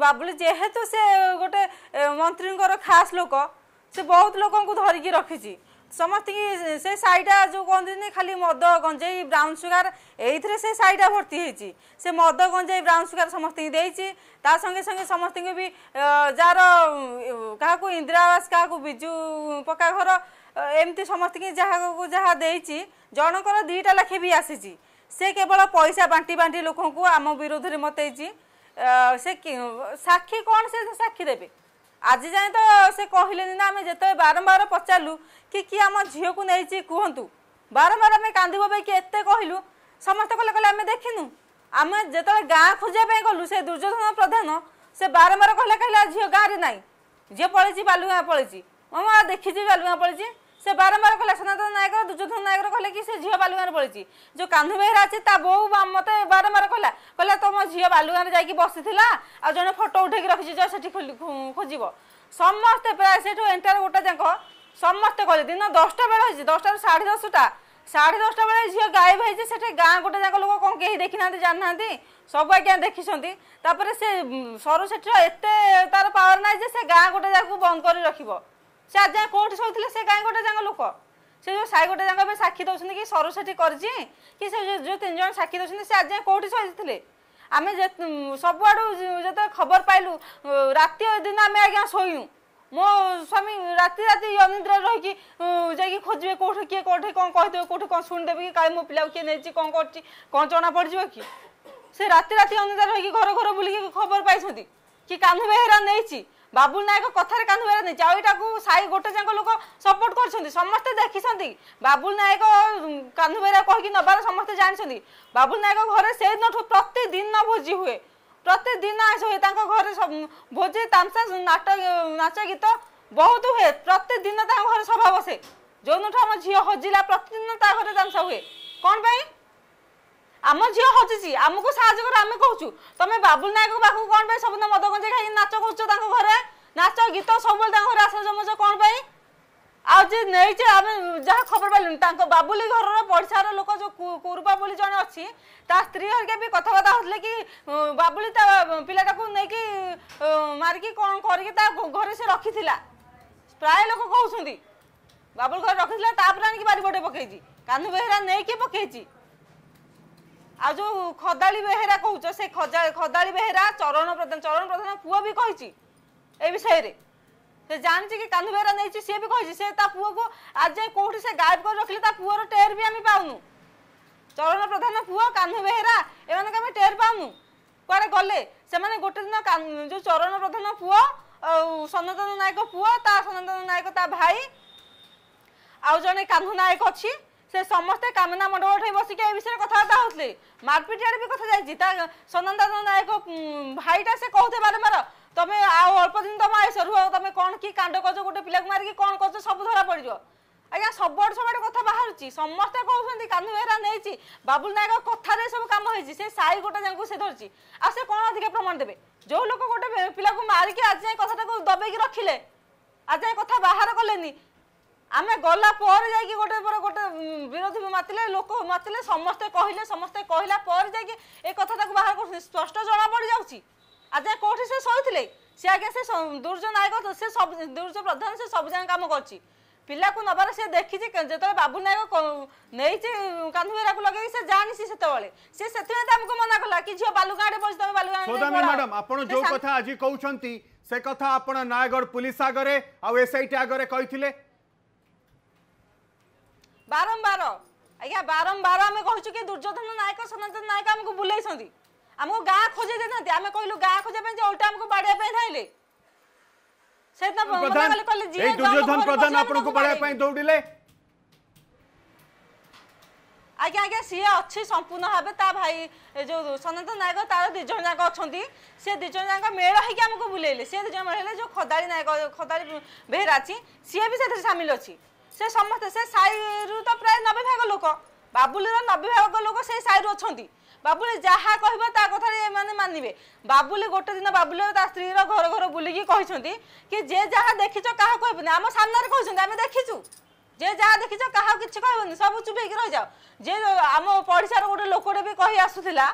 ବାବୁଲି ଯେହେତୁ ସେ ଗୋଟେ ମନ୍ତ୍ରୀଙ୍କର ଖାସ୍ ଲୋକ ସେ ବହୁତ ଲୋକଙ୍କୁ ଧରିକି ରଖିଛି ସମସ୍ତଙ୍କୁ ସେ ସାଇଟା ଯେଉଁ କହନ୍ତିନି ଖାଲି ମଦ ଗଞ୍ଜେଇ ବ୍ରାଉନ୍ ସୁଗାର ଏଇଥିରେ ସେ ସାଇଟା ଭର୍ତ୍ତି ହେଇଛି ସେ ମଦ ଗଞ୍ଜେଇ ବ୍ରାଉନ୍ ସୁଗାର ସମସ୍ତଙ୍କୁ ଦେଇଛି ତା ସଙ୍ଗେ ସଙ୍ଗେ ସମସ୍ତଙ୍କୁ ବି ଯାହାର କାହାକୁ ଇନ୍ଦିରା ଆବାସ କାହାକୁ ବିଜୁ ପକ୍କା ଘର ଏମିତି ସମସ୍ତଙ୍କୁ ଯାହାକୁ ଯାହା ଦେଇଛି ଜଣଙ୍କର ଦୁଇଟା ଲେଖେ ବି ଆସିଛି ସେ କେବଳ ପଇସା ବାଣ୍ଟି ବାଣ୍ଟି ଲୋକଙ୍କୁ ଆମ ବିରୋଧରେ ମତେଇଛି ସେ ସାକ୍ଷୀ କ'ଣ ସେ ସାକ୍ଷୀ ଦେବେ ଆଜି ଯାଏଁ ତ ସେ କହିଲେନି ନା ଆମେ ଯେତେବେଳେ ବାରମ୍ବାର ପଚାରିଲୁ କି କିଏ ଆମ ଝିଅକୁ ନେଇଛି କୁହନ୍ତୁ ବାରମ୍ବାର ଆମେ କାନ୍ଦିବ ପାଇଁ କି ଏତେ କହିଲୁ ସମସ୍ତେ କହିଲେ କହିଲେ ଆମେ ଦେଖିନୁ ଆମେ ଯେତେବେଳେ ଗାଁ ଖୋଜିବା ପାଇଁ ଗଲୁ ସେ ଦୁର୍ଯ୍ୟୋଧନ ପ୍ରଧାନ ସେ ବାରମ୍ବାର କହିଲା କହିଲା ଝିଅ ଗାଁରେ ନାହିଁ ଝିଅ ପଳେଇଛି ବାଲୁଗାଁ ପଳେଇଛି ମାମା ଦେଖିଛି ବାଲୁଗାଁ ପଳେଇଛି সে বারম্বার কলে সনাতন নায়কর দুর্যোধন নায়কর কলে কি সে ঝিও বালুগাঁরে পড়েছি যে কান্ধু বেহেরা আছে তা বউ মতো বারম্বার কলা কলা তোম ঝিও বালুগাঁরে যাই বসিলা আর জনে ফটো উঠাইকি রাখিছি যা সেটি খোঁজব সমস্তে প্রায় সেটু এন্টার গোটা যাক সমস্তে কলে দিন দশটা বেড়ে হয়েছে দশটার সাড়ে দশটা সাড়ে দশটা বেড়ে ঝিও গায়েব হয়েছে সেটা গাঁ গোটা যাক লোক কম কেহি দেখি না জানি না সবু আজ্ঞা দেখিছন্তি তাপরে সে সরু সেটির এতে তার পাওয়ার নাই যে সে গাঁ গোটা যাক বন্ধ করে রাখব ସେ ଆଜି ଯାଏଁ କୋଉଠି ଶୋଇଥିଲେ ସେ କାହିଁ ଗୋଟେ ଯାଙ୍କ ଲୋକ ସେ ଯେଉଁ ସାଇ ଗୋଟେ ଯାଙ୍କ ଏବେ ସାକ୍ଷୀ ଦେଉଛନ୍ତି କି ସରୁ ସେଠି କରିଛି କି ସେ ଯେଉଁ ତିନି ଜଣ ସାକ୍ଷୀ ଦେଉଛନ୍ତି ସେ ଆଜି ଯାଏଁ କୋଉଠି ଶୋଇଥିଲେ ଆମେ ଯେ ସବୁଆଡ଼ୁ ଯେତେବେଳେ ଖବର ପାଇଲୁ ରାତି ଦିନ ଆମେ ଆଜ୍ଞା ଶୋଇନୁ ମୋ ସ୍ୱାମୀ ରାତି ରାତି ଅନିଦ୍ରାରେ ରହିକି ଯାଇକି ଖୋଜିବେ କେଉଁଠି କିଏ କେଉଁଠି କ'ଣ କହିଦେବେ କେଉଁଠି କ'ଣ ଶୁଣିଦେବେ କି କାଳେ ମୋ ପିଲାକୁ କିଏ ନେଇଛି କ'ଣ କରୁଛି କ'ଣ ଜଣା ପଡ଼ିଯିବ କି ସେ ରାତି ରାତି ଅନିଦ୍ରା ରହିକି ଘର ଘର ବୁଲିକି ଖବର ପାଇଛନ୍ତି କି କାହ୍ନୁ ବେହେରା ନେଇଛି বাবুল নায়ক কথার কান বেড়ানি চাউটাকু সাই গোটে যাক লোক সপোর্ট করছেন সমস্ত দেখিছেন বাবুল নায়ক কান বেড়া কহিকি নবার সমস্ত জাঁচান বাবুল নায়ক ঘরে সেদিন প্রতিদিন ভোজি হুয়ে প্রতিদিন আস হুয়ে তাঁর ঘরে ভোজি তামসা নাট নাচ গীত বহুত হুয়ে প্রতিদিন তাঁর ঘরে সভা বসে ଯେଉଁଠୁ ଆମ ଝିଅ ହଜିଲା ପ୍ରତିଦିନ ତା ଘରେ ତାମସା ହୁଏ କ'ଣ আম ঝিও হজিছি আমাকে সাহায্য করে আমি কହୁଛୁ তুমি বাবুল নায়ক পাখু কোন পাই সব মদ গঞ্জে খাই নাচ করছ তাঙ্ক ঘরে নাচ গীত সবুল তাঙ্ক ঘরে আসা জমছ কোন পাই ଆଉ ଯେ ନେଇଛେ ଆମେ ଯାହା ଖବର ପାଇଲୁନି ତାଙ୍କ ବାବୁଲି ଘରର ପଡ଼ିଶାର ଲୋକ ଯେଉଁ କୁରୁବା ବୋଲି ଜଣେ ଅଛି ତା ସ୍ତ୍ରୀ ହରିକା ବି କଥାବାର୍ତ୍ତା ହେଉଥିଲେ କି ବାବୁଲି ତା ପିଲାଟାକୁ ନେଇକି ମାରିକି କ'ଣ କରିକି ତା ଘରେ ସେ ରଖିଥିଲା ପ୍ରାୟ ଲୋକ କହୁଛନ୍ତି ବାବୁଲ ଘରେ ରଖିଥିଲା ତାପରେ ଆଣିକି ବାରିପଟେ ପକେଇଛି କାହ୍ନୁ ବେହେରା ନେଇକି ପକେଇଛି ଆଉ ଯୋଉ ଖଦାଳି ବେହେରା କହୁଛ ସେ ଖଦାଳି ବେହେରା ଚରଣ ପ୍ରଧାନ ଚରଣ ପ୍ରଧାନ ପୁଅ ବି କହିଛି ଏ ବିଷୟରେ ସେ ଜାଣିଛି କି କାହ୍ନୁ ବେହେରା ନେଇଛି ସିଏ ବି କହିଛି ସେ ତା ପୁଅକୁ ଆଜି କୋଉଠି ସେ ଗାୟବ କରି ରଖିଲେ ତା ପୁଅର ଟେର୍ ବି ଆମେ ପାଉନୁ ଚରଣ ପ୍ରଧାନ ପୁଅ କାହ୍ନୁ ବେହେରା ଏମାନଙ୍କୁ ଆମେ ଟେର୍ ପାଉନୁ କୁଆଡ଼େ ଗଲେ ସେମାନେ ଗୋଟେ ଦିନ ଯୋଉ ଚରଣ ପ୍ରଧାନ ପୁଅ ଆଉ ସନାତନ ନାୟକ ପୁଅ ତା ସନାତନ ନାୟକ ତା ଭାଇ ଆଉ ଜଣେ କାହ୍ନୁ ନାୟକ ଅଛି সে সমস্ত কামনা মণ্ডপ ঠাই বসিকি এই বিষয়ে কথাবার্তা হোলে মারপিট আড়ে কথা যাই তা সনন নায়ক ভাইটা সে কৌতে বারম্বার তুমি আও অল্প দিন তুমি আয়স রুহ তুমি কোন কি কাণ্ড করছ গোটে পিলাকে মারিকি কোন করছো সব ধরা পড়িব আজ্ঞা সবুড় সবুড় কথা বাহুছি সমস্ত কুমার কানু বেহেরা নেই বাবুল নায়ক কথারে সব কাম হয়েছে সে সাই গোটা যা সে ধরছি আসে কোণ অধিক প্রমাণ দেবে যে লোক গোটে পিলাকে মারিকি আজ যাই কথাটা দবাই রাখলে আজ যাই কথা বাহার কলেনি ଆମେ ଗଲା ପରେ ଯାଇକି ଗୋଟେ ପରେ ଗୋଟେ ବିରୋଧୀ ମାତିଲେ ଲୋକ ମାତିଲେ ସମସ୍ତେ କହିଲେ ସମସ୍ତେ କହିଲା ପରେ ଯାଇକି ଏ କଥା ତାକୁ ବାହାର କରୁଛନ୍ତି ସ୍ପଷ୍ଟ ଜଣାପଡ଼ିଯାଉଛି ଆଜି କୋଉଠି ସେ ଶୋଇଥିଲେ ସେ ଆଜ୍ଞା ସେ ଦୁର୍ଜ ନାୟକ ସେ ଦୁର୍ଜ ପ୍ରଧାନ ସେ ସବୁଯାକ କାମ କରିଛି ପିଲାକୁ ନେବାର ସେ ଦେଖିଛି ଯେତେବେଳେ ବାବୁ ନାୟକ ନେଇଛି କାନ୍ଧୁବେରାକୁ ଲଗେଇକି ସେ ଜାଣିଛି ସେତେବେଳେ ସେ ସେଥିପାଇଁ ତାଙ୍କୁ ମନା କଲା କି ଝିଅ ବାଲୁଗାଁରେ ବସି ତମେ ବାଲୁଗାଁ ମ୍ୟାଡମ୍ ଆପଣ ଯୋଉ କଥା ଆଜି କହୁଛନ୍ତି ସେ କଥା ଆପଣ ନୟାଗଡ଼ ପୁଲିସ ଆଗରେ ଆଉ ଏସ୍ଆଇଟି ଆଗରେ କହିଥିଲେ ବାରମ୍ବାର ଆଜ୍ଞା ବାରମ୍ବାର ଆମେ କହୁଛୁ କି ଦୁର୍ଯ୍ୟୋଧନ ନାୟକ ସନାତନ ନାୟକ ଆମକୁ ବୁଲେଇଛନ୍ତି ଆମକୁ ଗାଁ ଖୋଜେଇ ଦେଇଥାନ୍ତି ଆମେ କହିଲୁ ଗାଁ ଖୋଜିବା ପାଇଁ ଯେ ଓଲଟା ଆମକୁ ବାଡ଼େଇବା ପାଇଁ ଧାଇଲେ ମେଳ ହେଇକି ଆମକୁ ବୁଲେଇଲେ ସେ ଦି ଜଣ ମେଳ ହେଲେ ବେହେରା ଅଛି ସିଏ ବି ସେଥିରେ ସାମିଲ ଅଛି ସେ ସମସ୍ତେ ସେ ସାହିରୁ ତ ପ୍ରାୟ ନବେ ଭାଗ ଲୋକ ବାବୁଲିର ନବେ ଭାଗ ଲୋକ ସେ ସାହିରୁ ଅଛନ୍ତି ବାବୁଲି ଯାହା କହିବ ତା କଥାରେ ଏମାନେ ମାନିବେ ବାବୁଲି ଗୋଟେ ଦିନ ବାବୁଲି ତା ସ୍ତ୍ରୀର ଘର ଘର ବୁଲିକି କହିଛନ୍ତି କି ଯେ ଯାହା ଦେଖିଛ କାହା କହିବନି ଆମ ସାମ୍ନାରେ କହିଛନ୍ତି ଆମେ ଦେଖିଛୁ ଯେ ଯାହା ଦେଖିଛ କାହାକୁ କିଛି କହିବନି ସବୁ ଚୁପେଇକି ରହିଯାଅ ଯେ ଆମ ପଡ଼ିଶାର ଗୋଟେ ଲୋକଟେ ବି କହି ଆସୁଥିଲା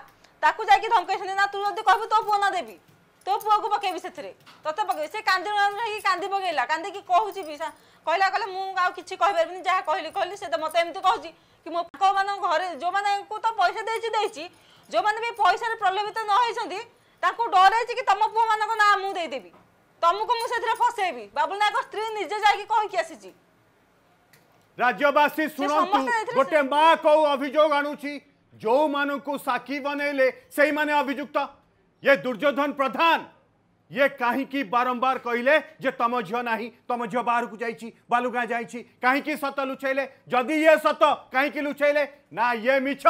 ତାକୁ ଯାଇକି ଧମକେଇଛନ୍ତି ନା ତୁ ଯଦି କହିବୁ ତୋ ପୁଅ ନା ଦେବି ତୋ ପୁଅକୁ ପକେଇବି ସେଥିରେ ତତେ ପକେଇବି ସେ କାନ୍ଦି ହେଇକି କାନ୍ଦି ପକେଇଲା କାନ୍ଦିକି କହୁଛି ବି କହିଲା କହିଲେ ମୁଁ ଆଉ କିଛି କହିପାରିବିନି ଯାହା କହିଲି କହିଲି ସେ ତ ମୋତେ ଏମିତି କହୁଛି କି ମୋ ଲୋକମାନଙ୍କ ଘରେ ଯେଉଁମାନଙ୍କୁ ତ ପଇସା ଦେଇଛି ଦେଇଛି ଯେଉଁମାନେ ବି ପଇସାରେ ପ୍ରଲୋଭିତ ନ ହୋଇଛନ୍ତି ତାଙ୍କୁ ଡରେଇଛି କି ତମ ପୁଅମାନଙ୍କ ନାଁ ମୁଁ ଦେଇଦେବି ତମକୁ ମୁଁ ସେଥିରେ ଫସେଇବି ବାବୁଲ ନାୟକ ସ୍ତ୍ରୀ ନିଜେ ଯାଇକି କହିକି ଆସିଛି ରାଜ୍ୟବାସୀ ଶୁଣନ୍ତୁ ଗୋଟେ ମା କୋଉ ଅଭିଯୋଗ ଆଣୁଛି ଯେଉଁମାନଙ୍କୁ ସାକ୍ଷୀ ବନେଇଲେ ସେଇମାନେ ଅଭିଯୁକ୍ତ ଇଏ ଦୁର୍ଯ୍ୟୋଧନ ପ୍ରଧାନ ये कहीं बारंबार कहले जे तुम झी ना तुम झी बाहर को जालुगा जा कहीं सत लुचैले जदि ये सत कहीं लुचैले ना ये मिछ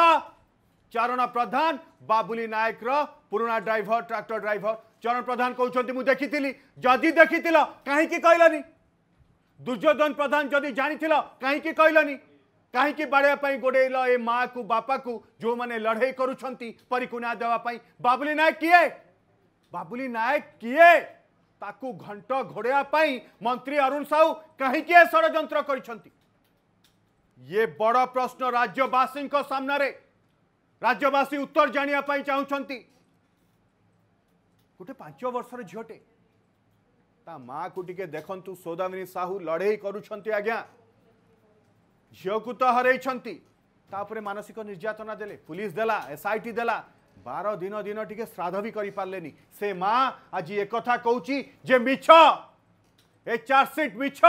चरण प्रधान बाबुली नायक पुराणा ड्राइवर ट्राक्टर ड्राइवर चरण प्रधान कहते मुझे देखी जदि देखी कहीं कहलनी दुर्योधन प्रधान जदि जानी कहीं कहलनी कहीं बाड़ापी गोड़ेल ए माँ को बापा को जो मैंने लड़े करुँच ना देवाई बाबुली नायक किए बाबुली नायक किए ताकु घंट घोड़ापी मंत्री अरुण साहू कहीं षड़ कर ये बड़ प्रश्न राज्यवासी सामने राज्यवासी उत्तर जानापी चाहते गोटे पांच वर्ष झीटे माँ को टे देखु सौदामिनी साहू लड़े कर आज्ञा झीक तो हर मानसिक निर्यातना दे पुलिस देला एसआईटी देला बार दिन दिन टे श्राद्ध भी करें से माँ आज एक कहे मीछ ए चार्जसीट मीछ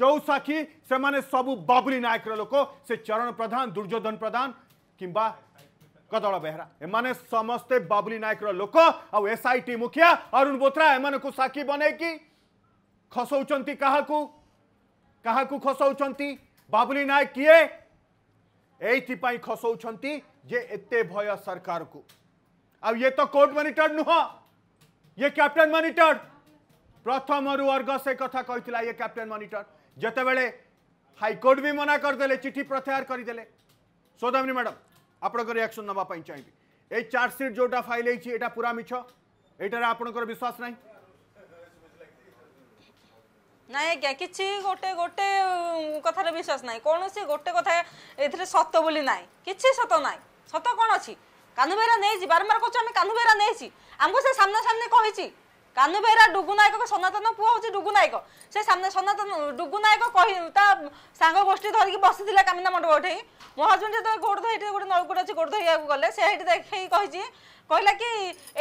जो साक्षी से माने सबू बबुली नायक लोक से चरण प्रधान दुर्योधन प्रधान किंबा कदल बेहरा एम समस्ते बबुली नायक लोक आस आई टी मुखिया अरुण बोथ्रा एम को साखी बन खसौं क्या क्या खसौ बाबुली नायक किए यही खसौ ये एते भय सरकार को आ ये तो कोर्ट मनिटर नुह ये कैप्टन मनिटर प्रथम रु वर्ग से कथा कही ये कैप्टेन मनिटर जितेबले हाइकोर्ट भी मना करदे चिठी प्रत्याहर करदे सोदामी मैडम आपणकर रियाक्शन नाप चाहिए ये चार्जसीट जोटा फाइल होता पूरा मिछ यटार आपणकर विश्वास ना ନାଇଁ ଆଜ୍ଞା କିଛି गोटे ଗୋଟେ କଥାରେ ବିଶ୍ୱାସ ନାହିଁ କୌଣସି ଗୋଟେ କଥା ଏଥିରେ सत बोली ना कि सत ना সত কোণ অছি কানু বেহরা নেইছি বারম্বার কচ্ছ আমি কানু বেহরা নেইছি আমাকে সে সামনা সামনে কইছি কানু বেহরা ডুগু নায়ক সনাতন পুয়া হচ্ছে ডুগু নায়ক সে সামনে সনাতন ডুগু নায়ক তা সাঙ্গ গোষ্ঠী ধরিকি বসিলে কামিনা মণ্ডপ উঠে মো হজবেন্ড যেত গোড় ধরে গোটে নলকূট আছে গোড় ধরিয়া গলে সে সেইটি দেখেই কইছি কহিলা কি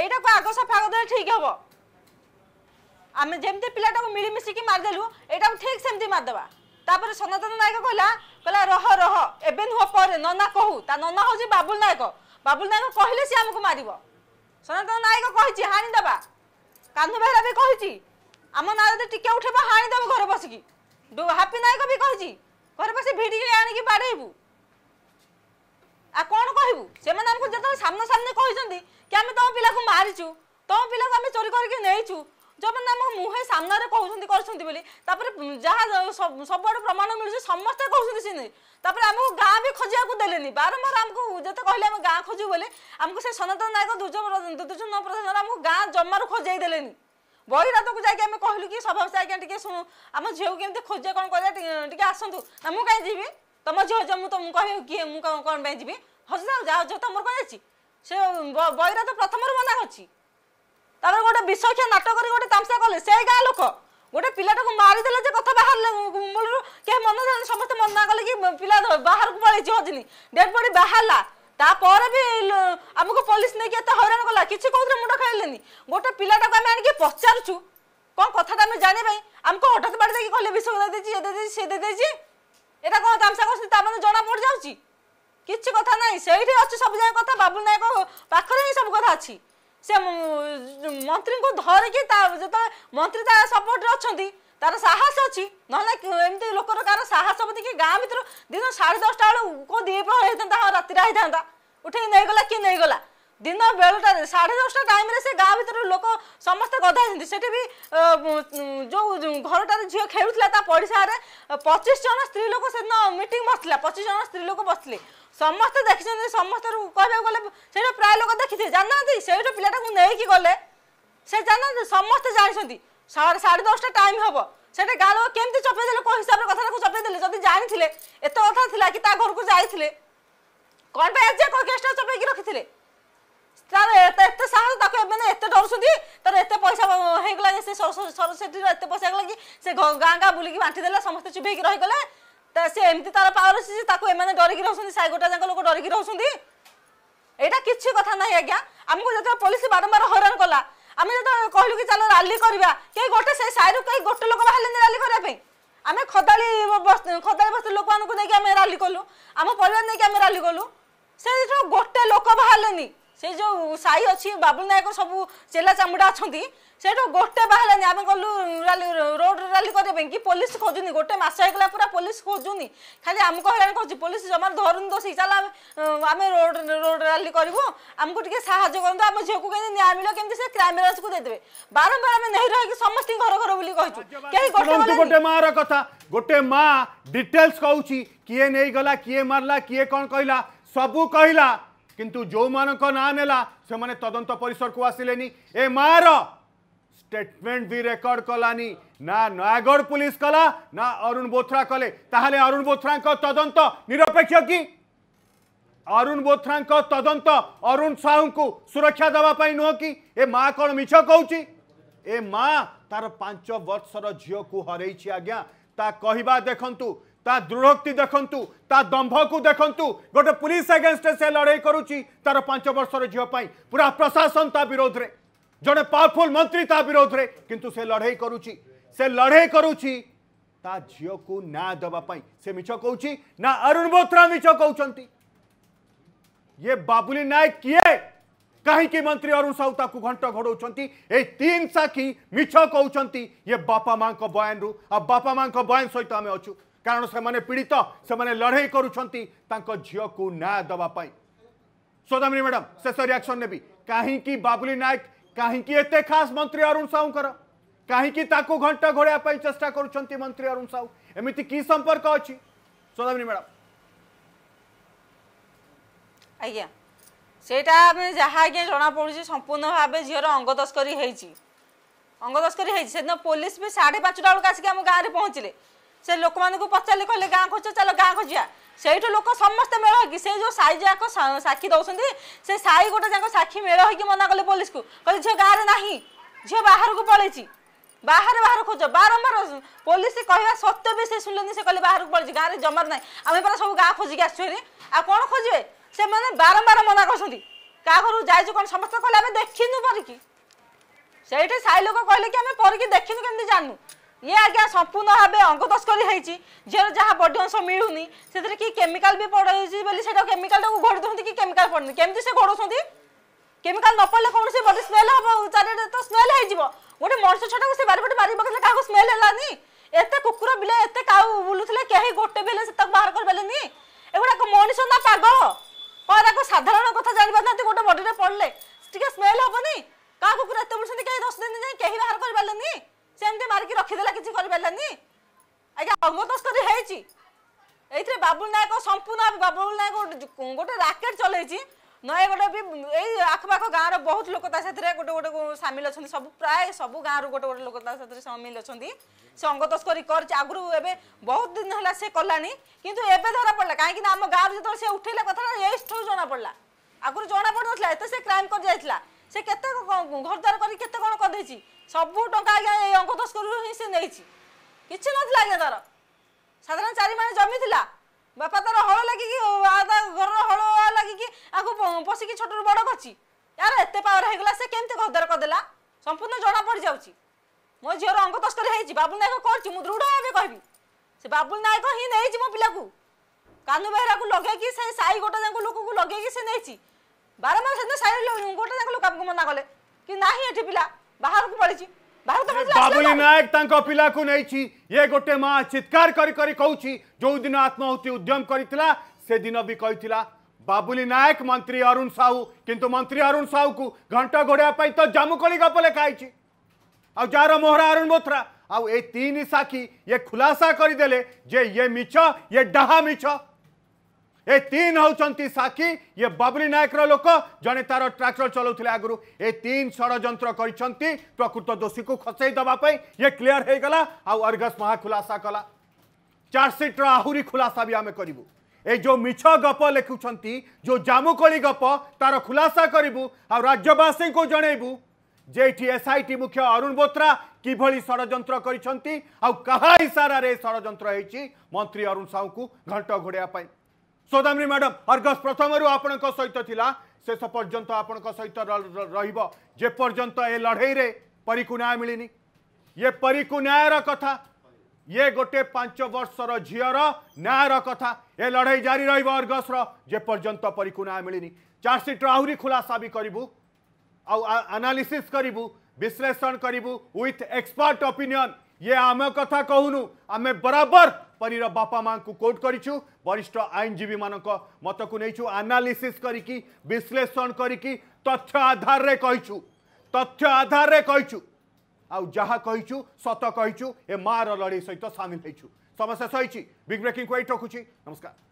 এইটা আগ সফা দেলে ঠিক হব আমি যেমতি পিলাটাকে মিলিমিশিকি মারিদেলু এইটাকে ঠিক সেমতি মারিদেবা ତାପରେ ସନାତନ ନାୟକ କହିଲା କହିଲା ରହ ରହ ଏବେ ନୁହଁ ପରେ ନନା କହୁ ତା ନନା ହେଉଛି ବାବୁଲ ନାୟକ ବାବୁଲ ନାୟକ କହିଲେ ସିଏ ଆମକୁ ମାରିବ ସନାତନ ନାୟକ କହିଛି ହାଣିଦେବା କାହ୍ନୁ ବେହେରା ବି କହିଛି ଆମ ନାଁ ଯଦି ଟିକେ ଉଠେଇବ ହାଣିଦେବ ଘରେ ବସିକି ହାପି ନାୟକ ବି କହିଛି ଘରେ ବସି ଭିଡ଼ିକି ଆଣିକି ବାଡ଼େଇବୁ ଆଉ କ'ଣ କହିବୁ ସେମାନେ ଆମକୁ ଯେତେବେଳେ ସାମ୍ନା ସାମ୍ନି କହିଛନ୍ତି କି ଆମେ ତମ ପିଲାକୁ ମାରିଛୁ ତମ ପିଲାକୁ ଆମେ ଚୋରି କରିକି ନେଇଛୁ ଯେଉଁମାନେ ଆମ ମୁହେଁ ସାମ୍ନାରେ କହୁଛନ୍ତି କରୁଛନ୍ତି ବୋଲି ତାପରେ ଯାହା ସବୁଆଡ଼େ ପ୍ରମାଣ ମିଳୁଛି ସମସ୍ତେ କହୁଛନ୍ତି ସେ ନେଇ ତାପରେ ଆମକୁ ଗାଁ ବି ଖୋଜିବାକୁ ଦେଲେନି ବାରମ୍ବାର ଆମକୁ ଯେତେ କହିଲେ ଆମେ ଗାଁ ଖୋଜିବୁ ବୋଲି ଆମକୁ ସେ ସନାତନ ନାୟକ ଦୁର୍ଯ୍ୟୋଧନ ପ୍ରଧାନ ଆମକୁ ଗାଁ ଜମାରୁ ଖୋଜାଇ ଦେଲେନି ବହିରାତକୁ ଯାଇକି ଆମେ କହିଲୁ କି ସଭାପତି ଆଜ୍ଞା ଟିକେ ଆମ ଝିଅକୁ କେମିତି ଖୋଜିବା କ'ଣ କରିବା ଟିକେ ଆସନ୍ତୁ ନା ମୁଁ କାହିଁ ଯିବି ତମ ଝିଅ ମୁଁ ତ ମୁଁ କହିବି କିଏ ମୁଁ କ'ଣ ପାଇଁ ଯିବି ହସିଥାଉ ଯାହା ଝିଅ ତମର କ'ଣ ଅଛି ସେ ବହିରାତ ପ୍ରଥମରୁ ମନା ଅଛି তার গোটে বিষয়ক্ষে নাটক করে গোটে তামসা কলে সে গাঁ লোক গোটে পিলাটাকে মারিদেলে যে কথা বাহার মূলর কে মনে ধরে সমস্ত মনে কলে কি পিলা বাহার পড়েছি হজিনি ডেড বডি বাহারা তাপরে বি আমাকে পুলিশ নেই এত হইরাণ কলা কিছু কোথাও মুন্ড খাইলেনি গোটে পিলাটাকে আমি আনিকি পচারুছু কোন কথাটা আমি জানি পাই আমাকে হঠাৎ বাড়ি দেখি কলে বিষ দিয়ে দিয়েছি এ দিয়ে দিয়েছি সে দিয়ে দিয়েছি এটা কোন তামসা করছি তা মানে জনা পড়ে যাচ্ছি কিছু কথা নাই সেইটি অছি সব জায়গা কথা বাবুল নায়ক পাখরে ହିଁ ସବୁ কথা আছে ସେ ମନ୍ତ୍ରୀଙ୍କୁ ଧରିକି ତା ଯେତେବେଳେ ମନ୍ତ୍ରୀ ତା ସପୋର୍ଟରେ ଅଛନ୍ତି ତାର ସାହସ ଅଛି ନହେଲେ ଏମିତି ଲୋକର କାହାର ସାହସ ହବ କି ଗାଁ ଭିତରୁ ଦିନ ସାଢ଼େ ଦଶଟା ବେଳୁ କେଉଁ ଦ୍ୱିପ୍ରହର ହେଇଥାନ୍ତା ହଁ ରାତିରେ ହେଇଥାନ୍ତା ଉଠେଇ ନେଇଗଲା କିଏ ନେଇଗଲା ଦିନ ବେଳଟାରେ ସାଢ଼େ ଦଶଟା ଟାଇମ୍ରେ ସେ ଗାଁ ଭିତରୁ ଲୋକ ସମସ୍ତେ ଗଧା ହେଇଛନ୍ତି ସେଠି ବି ଯେଉଁ ଘରଟାରେ ଝିଅ ଖେଳୁଥିଲା ତା ପଡ଼ିଶାରେ ପଚିଶ ଜଣ ସ୍ତ୍ରୀ ଲୋକ ସେଦିନ ମିଟିଂ ବସିଥିଲା ପଚିଶ ଜଣ ସ୍ତ୍ରୀ ଲୋକ ବସିଥିଲେ ସମସ୍ତେ ଦେଖିଛନ୍ତି ସମସ୍ତଙ୍କୁ କହିବାକୁ ଗଲେ ସେଇଟା ପ୍ରାୟ ଲୋକ ଦେଖିଥିବେ ଜାଣିନାହାନ୍ତି ସେଇଠୁ ପିଲାଟାକୁ ନେଇକି ଗଲେ ସେ ଜାଣିନାହାନ୍ତି ସମସ୍ତେ ଜାଣିଛନ୍ତି ସାଢ଼େ ଦଶଟା ଟାଇମ୍ ହେବ ସେଟା ଗାଁ ଲୋକ କେମିତି ଚପେଇ ଦେଲେ କେଉଁ ହିସାବରେ କଥାଟାକୁ ଚପେଇ ଦେଲେ ଯଦି ଜାଣିଥିଲେ ଏତେ କଥା ଥିଲା କି ତା ଘରକୁ ଯାଇଥିଲେ କ'ଣ ପାଇଁ ଆଜି କେଉଁ କେସ୍ଟା ଚପେଇକି ରଖିଥିଲେ ତାର ଏତେ ଏତେ ସାହସ ତାକୁ ଏମାନେ ଏତେ ଡରୁଛନ୍ତି ତାର ଏତେ ପଇସା ହେଇଗଲା ଯେ ସେ ସରସ୍ୱତୀର ଏତେ ପଇସା ହେଇଗଲା କି ସେ ଗାଁ ଗାଁ ବୁଲିକି ବାଣ୍ଟି ଦେଲା ସମସ୍ତେ ଚୁପେଇକି ରହିଗଲେ তা ସେ ଏମିତି ତାର ପାୱାର ଅଛି ଯେ ତାକୁ ଏମାନେ ଡରିକି ରହୁଛନ୍ତି ସାଇ ଗୋଟା ଯାକ ଲୋକ ଡରିକି ରହୁଛନ୍ତି ଏଇଟା କିଛି କଥା ନାହିଁ ଆଜ୍ଞା ଆମକୁ ଯେତେବେଳେ ପୋଲିସ ବାରମ୍ବାର ହଇରାଣ କଲା ଆମେ ଯେତେବେଳେ କହିଲୁ କି ଚାଲ ରାଲି କରିବା କେହି ଗୋଟେ ସେ ସାଇରୁ କେହି ଗୋଟେ ଲୋକ ବାହାରିଲେନି ରାଲି କରିବା ପାଇଁ ଆମେ ଖଦାଳି ଖଦାଳି ବସ୍ତି ଲୋକମାନଙ୍କୁ ନେଇକି ଆମେ ରାଲି କଲୁ ଆମ ପରିବାର ନେଇକି ଆମେ ରାଲି କଲୁ ସେ ଗୋଟେ ଲୋକ ବାହାରିଲେନି ସେ ଯେଉଁ ସାଇ ଅଛି ବାବୁଲ ନାୟକ ସବୁ ଚେଲା ଚାମୁଡ଼ା ଅଛନ୍ତି ସେଇଠୁ ଗୋଟେ ବାହାରିଲାନି ଆମେ ଗଲୁ ରାଲି ରୋଡ଼ରେ ରାଲି କରିବା ପାଇଁ କି ପୋଲିସ ଖୋଜୁନି ଗୋଟେ ମାସ ହେଇଗଲା ପୁରା ପୋଲିସ ଖୋଜୁନି ଖାଲି ଆମକୁ ହଇରାଣ କରୁଛି ପୋଲିସ ଜମାରୁ ଧରୁନି ତ ସେଇ ଚାଲ ଆମେ ରୋଡ଼ ରୋଡ଼ ରାଲି କରିବୁ ଆମକୁ ଟିକେ ସାହାଯ୍ୟ କରନ୍ତୁ ଆମ ଝିଅକୁ କେମିତି ନ୍ୟାୟ ମିଳିବ କେମିତି ସେ କ୍ରାଇମବ୍ରାଞ୍ଚକୁ ଦେଇଦେବେ ବାରମ୍ବାର ଆମେ ନେଇ ରହିକି ସମସ୍ତଙ୍କ ଘର ଘର ବୋଲି କହିଛୁ କେହି ଗୋଟେ ମାଆର କଥା ଗୋଟେ ମା ଡିଟେଲ୍ସ କହୁଛି କିଏ ନେଇଗଲା କିଏ ମାରିଲା କିଏ କ'ଣ କହିଲା ସବୁ କହିଲା କିନ୍ତୁ ଯେଉଁମାନଙ୍କ ନାଁ ନେଲା ସେମାନେ ତଦନ୍ତ ପରିସରକୁ ଆସିଲେନି ଏ ମାଆର स्टेटमेंट भी रेकर्ड कलानी ना नयागढ़ पुलिस कला ना अरुण बोथ्रा कले ताहले अरुण बोथ्रा तदंत निरपेक्ष कि अरुण बोथ्रा तदंत अरुण साहू को सुरक्षा देवाई नुह कि ए माँ कौन मिछ कौची ए माँ तार पांच वर्षर झी को हर आज्ञा ता कहवा देखु ता दृढ़ोक्ति देखु ता दंभ को देखु गोटे पुलिस एगेन्स्ट से लड़े करुच्ची तार पांच वर्षर झील पूरा प्रशासन ता विरोध में मंत्री ता विरोध रे किंतु से लड़ाई करूची से लड़ाई करूची ता झियो को ना दबा पाई से ମିଛ कहूची ना अरुण ବୋଥ୍ରା ମିଛ कहउचंती ये बाबुली नायक किए कहीं मंत्री अरुण साहू को घंट घोड़ी ए तीन साखी मिछ कहउचंती ये बापा माँ बयान रु आ बापा को बयान सहित आम अछु कारण से पीड़ित से लड़े तांको झियो को ना पाई सोदामिनी मैडम शेष रियाक्शन ने कहीं बाबुली नायक କାହିଁକି ଏତେ ଖାସ ମନ୍ତ୍ରୀ ଅରୁଣ ସାହୁଙ୍କର କାହିଁକି ତାକୁ ଘଣ୍ଟ ଘୋଡ଼ାଇବା ପାଇଁ ଚେଷ୍ଟା କରୁଛନ୍ତି ମନ୍ତ୍ରୀ ଅରୁଣ ସାହୁ ଏମିତି କି ସମ୍ପର୍କ ଅଛି ସୌଦାମିନୀ ମ୍ୟାଡ଼ାମ ଆଜ୍ଞା ସେଇଟା ଆମେ ଯାହା ଆଜ୍ଞା ଜଣାପଡ଼ୁଛି ସମ୍ପୂର୍ଣ୍ଣ ଭାବେ ଝିଅର ଅଙ୍ଗ ତସ୍କରୀ ହେଇଛି ଅଙ୍ଗ ତସ୍କରୀ ହେଇଛି ସେଦିନ ପୋଲିସ ବି ସାଢ଼େ ପାଞ୍ଚଟା ବେଳକୁ ଆସିକି ଆମ ଗାଁରେ ପହଞ୍ଚିଲେ ସେ ଲୋକମାନଙ୍କୁ ପଚାରିଲେ କହିଲେ ଗାଁ ଖୋଜ ଚାଲ ଗାଁ ଖୋଜିବା ସେଇଠୁ ଲୋକ ସମସ୍ତେ ମେଳ ହେଇକି ସେ ଯେଉଁ ସାହି ଯାକ ସାକ୍ଷୀ ଦେଉଛନ୍ତି ସେ ସାହି ଗୋଟେ ଯାକ ସାକ୍ଷୀ ମେଳ ହେଇକି ମନା କଲେ ପୋଲିସକୁ କହିଲେ ଝିଅ ଗାଁରେ ନାହିଁ ଝିଅ ବାହାରକୁ ପଳେଇଛି ବାହାରେ ବାହାରେ ଖୋଜ ବାରମ୍ବାର ପୋଲିସ କହିବା ସତ୍ତ୍ୱେ ବି ସେ ଶୁଣିଲେନି ସେ କହିଲେ ବାହାରକୁ ପଳେଇଛି ଗାଁରେ ଜମାର ନାହିଁ ଆମେ ପରା ସବୁ ଗାଁ ଖୋଜିକି ଆସୁଛୁ ହେରି ଆଉ କ'ଣ ଖୋଜିବେ ସେମାନେ ବାରମ୍ବାର ମନା କରୁଛନ୍ତି କାହା ଘରକୁ ଯାଇଛୁ କ'ଣ ସମସ୍ତେ କହିଲେ ଆମେ ଦେଖିନୁ ପରିକି ସେଇଠି ସାହି ଲୋକ କହିଲେ କି ଆମେ ପରିକି ଦେଖିନୁ କେମିତି ଜାଣିନୁ ইয়ে আজ্ঞা সম্পূর্ণ ভাবে অঙ্গ তস্করি হয়েছি ঝিওর যা বডি অংশ মিলুনি সেটা কি কেমিকাল বি পড়াইছি বলে সেটা কেমিকালটা ঘোড়ি দেওয়া কি কেমিকাল পড়ুনি কেমতি সে ঘোড়াউছন্তি কেমিকাল ন পড়লে কোনসি বডি স্মেল হব চারিআডে তো স্মেল হয়েযিব গোটে মনুষ্য ছটাকে সে বারিপটে বারি পকালে কাহু স্মেল হেলানি এতে কুকুর বিলে এতে কাউ বুলুলে কেহি গোটে বেলে সে তাকে বাহার করবেলেনি এগুড়াক মনুষ না পাগল কয়েক সাধারণ কথা জানিপার না গোটে বডিরে পড়লে টিকে স্মেল হবনি কাহা কুকুর এত বুলুছেন কেহি দশ দিন যাই কেহি বাহার করবেলেনি ସେମିତି ମାରିକି ରଖିଦେଲା କିଛି କରିପାରିଲାନି ଆଜ୍ଞା ଅଙ୍ଗଦସ୍ତରୀ ହେଇଛି ଏଇଥିରେ ବାବୁଲ ନାୟକ ସମ୍ପୂର୍ଣ୍ଣ ବାବୁଲ ନାୟକ ଗୋଟେ ରାକେଟ ଚଲେଇଛି ନୟାଗଡ଼ ବି ଏଇ ଆଖପାଖ ଗାଁର ବହୁତ ଲୋକ ତା ସାଥିରେ ଗୋଟେ ଗୋଟେ ସାମିଲ ଅଛନ୍ତି ସବୁ ପ୍ରାୟ ସବୁ ଗାଁରୁ ଗୋଟେ ଗୋଟେ ଲୋକ ତା ସାଥିରେ ସାମିଲ ଅଛନ୍ତି ସେ ଅଙ୍ଗ ତସ୍କରୀ କରିଛି ଆଗରୁ ଏବେ ବହୁତ ଦିନ ହେଲା ସେ କଲାଣି କିନ୍ତୁ ଏବେ ଧରା ପଡ଼ିଲା କାହିଁକି ନା ଆମ ଗାଁରୁ ଯେତେବେଳେ ସେ ଉଠେଇଲା କଥାଟା ଏଇଠୁ ଜଣା ପଡ଼ିଲା ଆଗରୁ ଜଣାପଡ଼ିନଥିଲା ଏତେ ସେ କ୍ରାଇମ୍ କରିଯାଇଥିଲା ସେ କେତେ ଘରଦ୍ୱାର କରି କେତେ କ'ଣ କରିଦେଇଛି ସବୁ ଟଙ୍କା ଆଜ୍ଞା ଏଇ ଅଙ୍ଗ ତସ୍କରୀରୁ ହିଁ ସେ ନେଇଛି କିଛି ନଥିଲା ଆଜ୍ଞା ତାର ସାଧାରଣ ଚାରି ମାସ ଜମି ଥିଲା ବାପା ତାର ହଳ ଲାଗିକି ଘରର ହଳ ଲାଗିକି ଆକୁ ପଶିକି ଛୋଟରୁ ବଡ଼ କରିଛି ୟାର ଏତେ ପାୱାର ହେଇଗଲା ସେ କେମିତି ଘଦର କରିଦେଲା ସମ୍ପୂର୍ଣ୍ଣ ଜଣା ପଡ଼ିଯାଉଛି ମୋ ଝିଅର ଅଙ୍ଗ ତସ୍କରୀ ହେଇଛି ବାବୁଲ ନାୟକ କରିଛି ମୁଁ ଦୃଢ଼ ଭାବେ କହିବି ସେ ବାବୁଲ ନାୟକ ହିଁ ନେଇଛି ମୋ ପିଲାକୁ କାନୁ ବେହେରାକୁ ଲଗେଇକି ସେ ସାଇ ଗୋଟେ ଯାଙ୍କ ଲୋକକୁ ଲଗେଇକି ସେ ନେଇଛି ବାରମ୍ବାର ସେଦିନ ସାଇ ଗୋଟେ ଯାଙ୍କ ଲୋକ ମନା କଲେ କି ନାହିଁ ଏଠି ପିଲା ବାହାରକୁ ପଳେଇଛି ବାବୁଲି ନାୟକ ତାଙ୍କ ପିଲାକୁ ନେଇଛି ଇଏ ଗୋଟେ ମା ଚିତ୍କାର କରି କରି କହୁଛି ଯୋଉଦିନ ଆତ୍ମାହୁତି ଉଦ୍ୟମ କରିଥିଲା ସେଦିନ ବି କହିଥିଲା ବାବୁଲି ନାୟକ ମନ୍ତ୍ରୀ ଅରୁଣ ସାହୁ କିନ୍ତୁ ମନ୍ତ୍ରୀ ଅରୁଣ ସାହୁକୁ ଘଣ୍ଟ ଘୋଡ଼ାଇବା ପାଇଁ ତ ଜାମୁକୋଳି ଗପ ଲେଖା ହେଇଛି ଆଉ ଯାହାର ମୋହରା ଅରୁଣ ବୋଥ୍ରା ଆଉ ଏ ତିନି ସାକ୍ଷୀ ଇଏ ଖୁଲାସା କରିଦେଲେ ଯେ ଇଏ ମିଛ ଇଏ ଡାହା ମିଛ ए तीन हौं साक्षी ये बबली नायक लोक जड़े तार ट्राक्टर चलाऊ आगुरी ए तीन कर प्रकृत दोषी को खसई दवाई ये क्लीयर हो गला आर्गस महा खुलासा कला चार्जसीट्र आहरी खुलासा भी आम करूँ ए जो मिछ गप लिखुं जो जामुकोली गप तार खुलासा करूँ आ राज्यवासी को जनइबू जे टी मुख्य अरुण बोत्रा किभली षड्यंत्र कर इशारा षड्यंत्र मंत्री अरुण साहू को घंट घोड़ापी ସୌଦାମିନୀ ମ୍ୟାଡ଼ାମ୍ ଅର୍ଗସ ପ୍ରଥମରୁ ଆପଣଙ୍କ ସହିତ ଥିଲା ଶେଷ ପର୍ଯ୍ୟନ୍ତ ଆପଣଙ୍କ ସହିତ ରହିବ ଯେପର୍ଯ୍ୟନ୍ତ ଏ ଲଢ଼େଇରେ ପରୀକୁ ନ୍ୟାୟ ମିଳିନି ଇଏ ପରୀକୁ ନ୍ୟାୟର କଥା ଇଏ ଗୋଟେ ପାଞ୍ଚ ବର୍ଷର ଝିଅର ନ୍ୟାୟର କଥା ଏ ଲଢ଼େଇ ଜାରି ରହିବ ଅର୍ଗସର ଯେପର୍ଯ୍ୟନ୍ତ ପରୀକୁ ନ୍ୟାୟ ମିଳିନି ଚାର୍ଜସିଟ୍ର ଆହୁରି ଖୁଲାସା ବି କରିବୁ ଆଉ ଆନାଲିସିସ୍ କରିବୁ ବିଶ୍ଳେଷଣ କରିବୁ ୱିଥ୍ ଏକ୍ସପର୍ଟ ଅପିନିଅନ୍ ଇଏ ଆମ କଥା କହୁନୁ ଆମେ ବରାବର परिर बप्पामाको कोट करिछु वरिष्ठ आईएनजीबी मानको मतकु नैछु एनालाइसिस करकी विश्लेषण करकी तथ्य आधार रे कहिछु तथ्य आधार रे कहिछु आउ जहां कहिछु सतो कहिछु ए मार लडी सहित शामिल हैछु समस्या सहित बिग ब्रेकिंग कोइ टकुचि नमस्कार